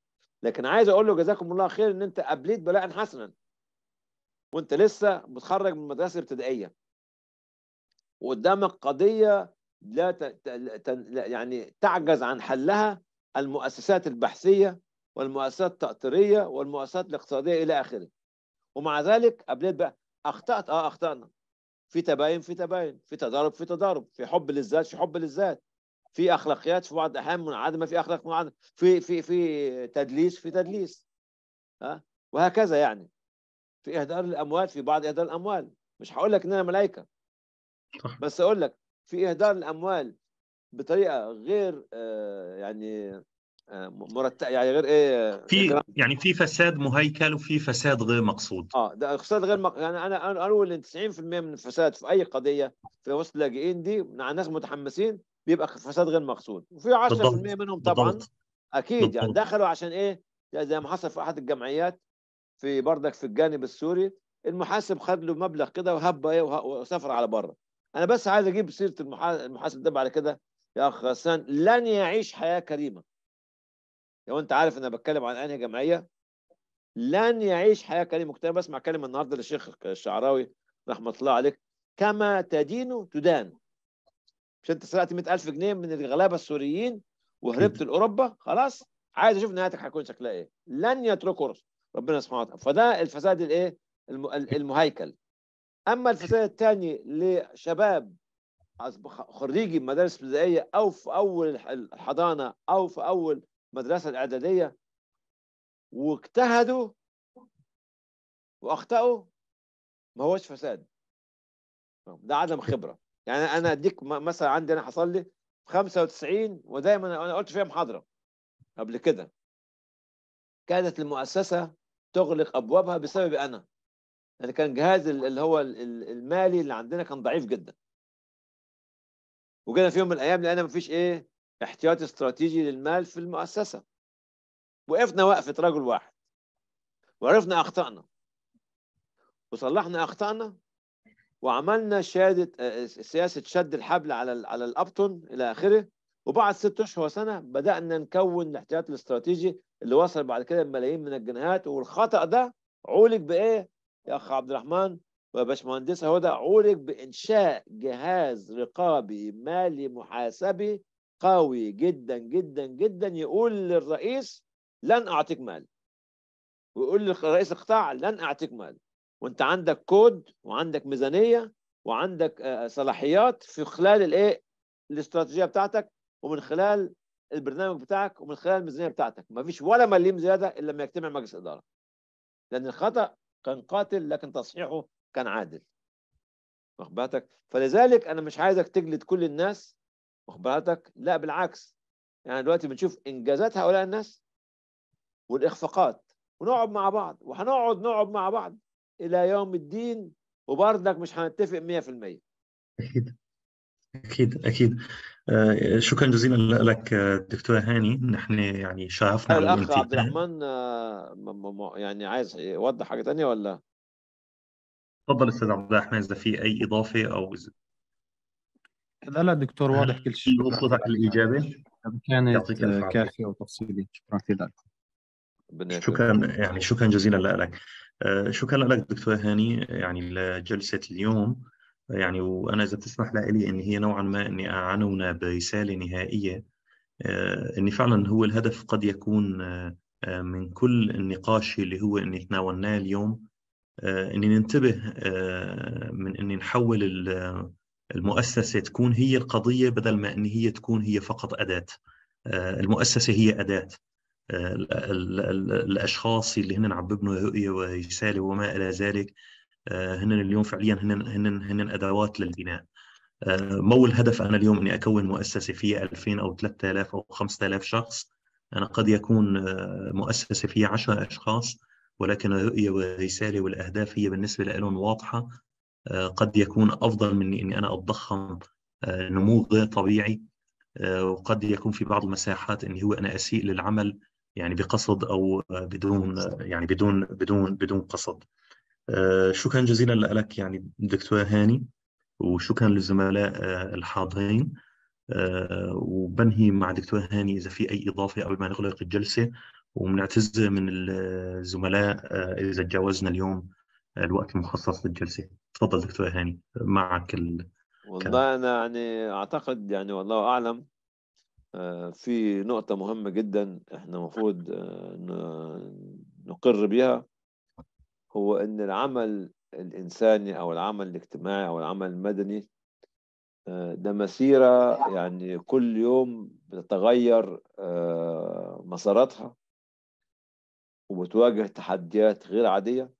لكن عايز اقول له جزاكم الله خير ان انت ابليت بلاء حسنا وانت لسه متخرج من مدرسه ابتدائيه وقدامك قضيه لا ت... ت... يعني تعجز عن حلها المؤسسات البحثيه والمؤسسات التأطيريه والمؤسسات الاقتصاديه الى اخره ومع ذلك ابليت بقى اخطات اه اخطانا في تباين في تباين في تضارب في تضارب في حب للذات في حب للذات في اخلاقيات في بعض الاحيان منعدمه في اخلاق منعدمه في في في تدليس في تدليس ها وهكذا يعني في اهدار الاموال في بعض اهدار الاموال مش هقول لك ان انا ملائكه صح. بس اقول لك في اهدار الاموال بطريقه غير آه، يعني مرتب يعني غير ايه في إيه، يعني في فساد مهيكل وفي فساد غير مقصود اه ده فساد غير مق... يعني انا انا اقول ان 90% من الفساد في اي قضيه في وسط اللاجئين دي مع ناس متحمسين بيبقى فساد غير مقصود وفي 10% منهم طبعا يعني بالضبط. اكيد بالضبط. يعني دخلوا عشان ايه زي ما حصل في احد الجمعيات في بردك في الجانب السوري المحاسب خد له مبلغ كده وهب ايه وسافر على بره انا بس عايز اجيب سيره المحاسب ده بعد كده يا اخ غسان لن يعيش حياه كريمه لو انت عارف انا بتكلم عن انهي جمعيه لن يعيش حياه كريمه مجتمع بسمع كلمه النهارده للشيخ الشعراوي رحمه الله عليك كما تدين تدان مش انت سرقت 100000 جنيه من الغلابه السوريين وهربت لاوروبا خلاص عايز اشوف نهايتك هيكون شكلها ايه لن يتركوا ربنا سبحانه وتعالى فده الفساد الايه المهيكل اما الفساد الثاني لشباب خريجي مدارس ابتدائيه او في اول الحضانه او في اول المدرسه الاعداديه واجتهدوا واخطاوا ما هوش فساد ده عدم خبره يعني انا اديك مثلا عندي انا حصل لي 95 ودايما انا قلت فيها محاضره قبل كده كانت المؤسسه تغلق ابوابها بسبب انا يعني كان جهاز اللي هو المالي اللي عندنا كان ضعيف جدا وجينا في يوم من الايام لقينا مفيش ايه احتياطي استراتيجي للمال في المؤسسة وقفنا وقفة رجل واحد وعرفنا أخطائنا وصلحنا أخطائنا وعملنا شهادة آه، آه، سياسة شد الحبل على على الأبطن إلى آخره وبعد ست أشهر وسنة بدأنا نكون الاحتياط الاستراتيجي اللي وصل بعد كده بملايين من الجنيهات والخطأ ده عولج بإيه يا أخ عبد الرحمن وباشمهندسة هدى عولج بإنشاء جهاز رقابي مالي محاسبي قوي جدا جدا جدا يقول للرئيس لن اعطيك مال ويقول لرئيس القطاع لن اعطيك مال وانت عندك كود وعندك ميزانيه وعندك آه، صلاحيات في خلال الايه الاستراتيجيه بتاعتك ومن خلال البرنامج بتاعك ومن خلال الميزانيه بتاعتك ما فيش ولا مليم زياده الا لما يجتمع مجلس الاداره لان الخطا كان قاتل لكن تصحيحه كان عادل واخد فلذلك انا مش عايزك تجلد كل الناس واخد لا بالعكس يعني دلوقتي بنشوف انجازات هؤلاء الناس والاخفاقات ونقعد مع بعض وهنقعد نقعد مع بعض الى يوم الدين وبرضك مش هنتفق 100% اكيد اكيد اكيد آه، شكرا جزيلا لك دكتور هاني نحن يعني شرفنا الاخ عبد الرحمن آه، يعني عايز يوضح حاجه ثانيه ولا؟ تفضل استاذ عبد الرحمن اذا في اي اضافه او لا لا دكتور واضح كل شيء وصلتك الاجابه كانت كافيه وتفصيليه شكرا في ذلك شكرا يعني شكرا جزيلا لك آه، شكرا لك دكتور هاني يعني لجلسه اليوم يعني وانا اذا تسمح لي ان هي نوعا ما اني اعنونا برساله نهائيه آه، ان فعلا هو الهدف قد يكون آه، من كل النقاش اللي هو اني تناولناه اليوم اني ننتبه من اني نحول المؤسسة تكون هي القضية بدل ما أن هي تكون هي فقط أداة آه، المؤسسة هي أداة آه، الأشخاص اللي هن عم ببنوا رؤية ورسالة وما إلى ذلك آه، هن اليوم فعليا هن هن هن أدوات للبناء مو الهدف أنا اليوم أني أكون مؤسسة فيها 2000 أو 3000 أو 5000 شخص أنا قد يكون مؤسسة فيها 10 أشخاص ولكن الرؤية والرسالة والأهداف هي بالنسبة لهم واضحة آه، قد يكون افضل من اني انا اتضخم آه، نمو غير طبيعي آه، وقد يكون في بعض المساحات اني هو انا اسيء للعمل يعني بقصد او بدون يعني بدون بدون بدون قصد شكرا جزيلا لك يعني دكتور هاني وشكرا للزملاء الحاضرين وبنهي مع دكتور هاني اذا في اي اضافه قبل ما نغلق الجلسه وبنعتذر من الزملاء اذا تجاوزنا اليوم الوقت المخصص للجلسه تفضل دكتور هاني معك ال... والله انا يعني اعتقد يعني والله اعلم آه، في نقطة مهمة جدا احنا المفروض آه، نقر بها هو ان العمل الانساني او العمل الاجتماعي او العمل المدني آه، ده مسيرة يعني كل يوم بتتغير مساراتها وبتواجه تحديات غير عادية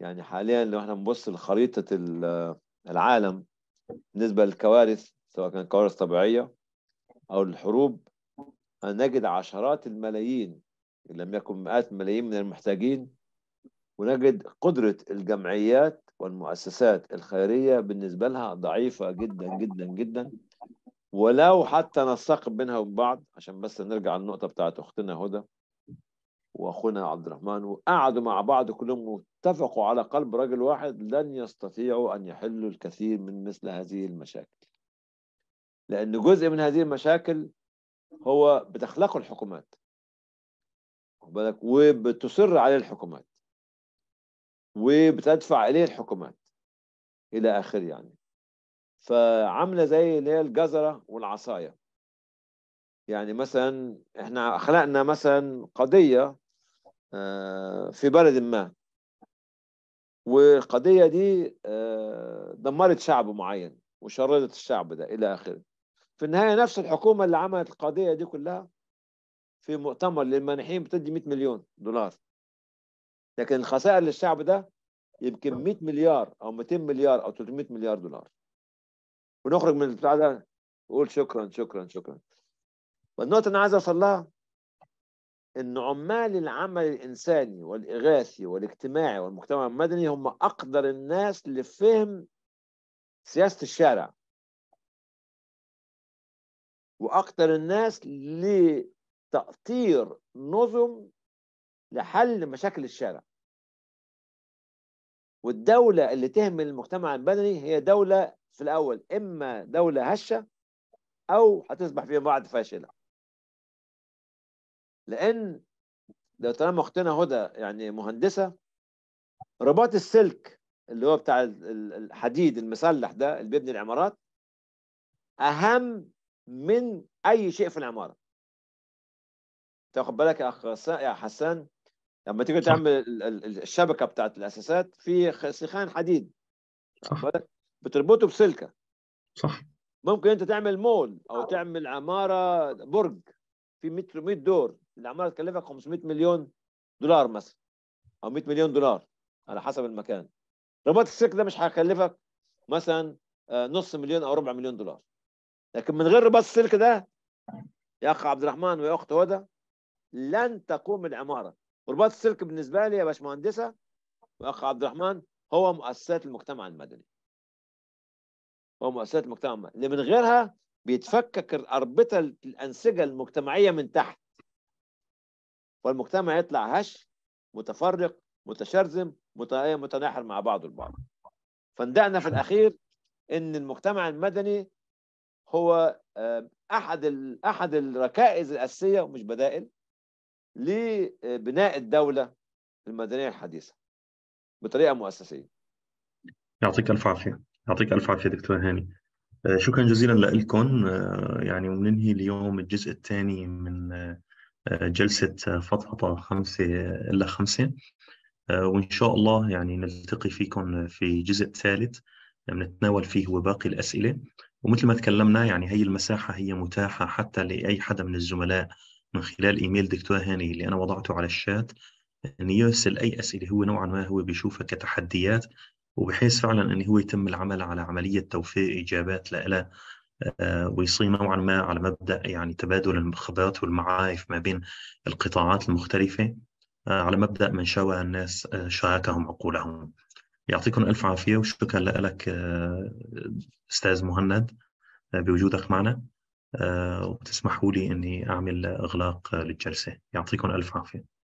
يعني حاليا لو احنا بنبص لخريطة العالم بالنسبة للكوارث سواء كانت كوارث طبيعية أو الحروب نجد عشرات الملايين إن لم يكن مئات الملايين من المحتاجين ونجد قدرة الجمعيات والمؤسسات الخيرية بالنسبة لها ضعيفة جدا جدا جدا ولو حتى نستقب بينها وبين بعض عشان بس نرجع للنقطة بتاعت أختنا هدى واخونا عبد الرحمن وقعدوا مع بعض كلهم واتفقوا على قلب رجل واحد لن يستطيعوا ان يحلوا الكثير من مثل هذه المشاكل لان جزء من هذه المشاكل هو بتخلقه الحكومات بالك وبتصر عليه الحكومات وبتدفع اليه الحكومات الى اخره يعني فعامله زي اللي هي الجزره والعصايه يعني مثلا احنا خلقنا مثلا قضيه آه، في بلد ما والقضيه دي آه، دمرت شعب معين وشردت الشعب ده الى اخره في النهايه نفس الحكومه اللي عملت القضيه دي كلها في مؤتمر للمانحين بتدي 100 مليون دولار لكن الخسائر للشعب ده يمكن 100 مليار او 200 مليار او 300 مليار دولار ونخرج من البتاع ده نقول شكرا شكرا شكرا والنقطة اللي أنا عايز أوصلها إن عمال العمل الإنساني والإغاثي والاجتماعي والمجتمع المدني هم أقدر الناس لفهم سياسة الشارع وأقدر الناس لتأطير نظم لحل مشاكل الشارع والدولة اللي تهمل المجتمع المدني هي دولة في الأول إما دولة هشة أو هتصبح في بعض فاشلة لان لو طالما اختنا هدى يعني مهندسه رباط السلك اللي هو بتاع الحديد المسلح ده اللي بيبني العمارات اهم من اي شيء في العماره تاخد بالك يا اخ يا حسان لما تيجي تعمل الشبكه بتاعت الاساسات في سخان حديد صح بتربطه بسلكه صح ممكن انت تعمل مول او تعمل عماره برج في متر 100 دور اللي عماله تكلفك 500 مليون دولار مثلا او 100 مليون دولار على حسب المكان رباط السلك ده مش هيكلفك مثلا آه، نص مليون او ربع مليون دولار لكن من غير رباط السلك ده يا اخ عبد الرحمن ويا اخت هدى لن تقوم العماره رباط السلك بالنسبه لي يا باشمهندسه واخ عبد الرحمن هو مؤسسات المجتمع المدني هو مؤسسات المجتمع المدني اللي من غيرها بيتفكك الاربطه الانسجه المجتمعيه من تحت والمجتمع يطلع هش متفرق متشرذم إيه، متناحر مع بعضه البعض فندعنا في الاخير ان المجتمع المدني هو احد احد الركائز الاساسيه ومش بدائل لبناء الدوله المدنيه الحديثه بطريقه مؤسسيه يعطيك الف عافيه يعطيك الف عافيه دكتور هاني آه، شكرا جزيلا لكم آه، يعني وبننهي اليوم الجزء الثاني من آه، جلسة فضفضة خمسة إلا خمسة وإن شاء الله يعني نلتقي فيكم في جزء ثالث بنتناول فيه وباقي الأسئلة ومثل ما تكلمنا يعني هي المساحة هي متاحة حتى لأي حدا من الزملاء من خلال إيميل دكتور هاني اللي أنا وضعته على الشات أن يرسل أي أسئلة هو نوعا ما هو بيشوفها كتحديات وبحيث فعلا أن هو يتم العمل على عملية توفير إجابات لها آه، ويصير نوعا ما على مبدا يعني تبادل الخبرات والمعارف ما بين القطاعات المختلفه آه، على مبدا من شاور الناس آه، شاركهم عقولهم يعطيكم الف عافيه وشكرا لك استاذ مهند بوجودك معنا وتسمحوا لي اني اعمل اغلاق للجلسه يعطيكم الف عافيه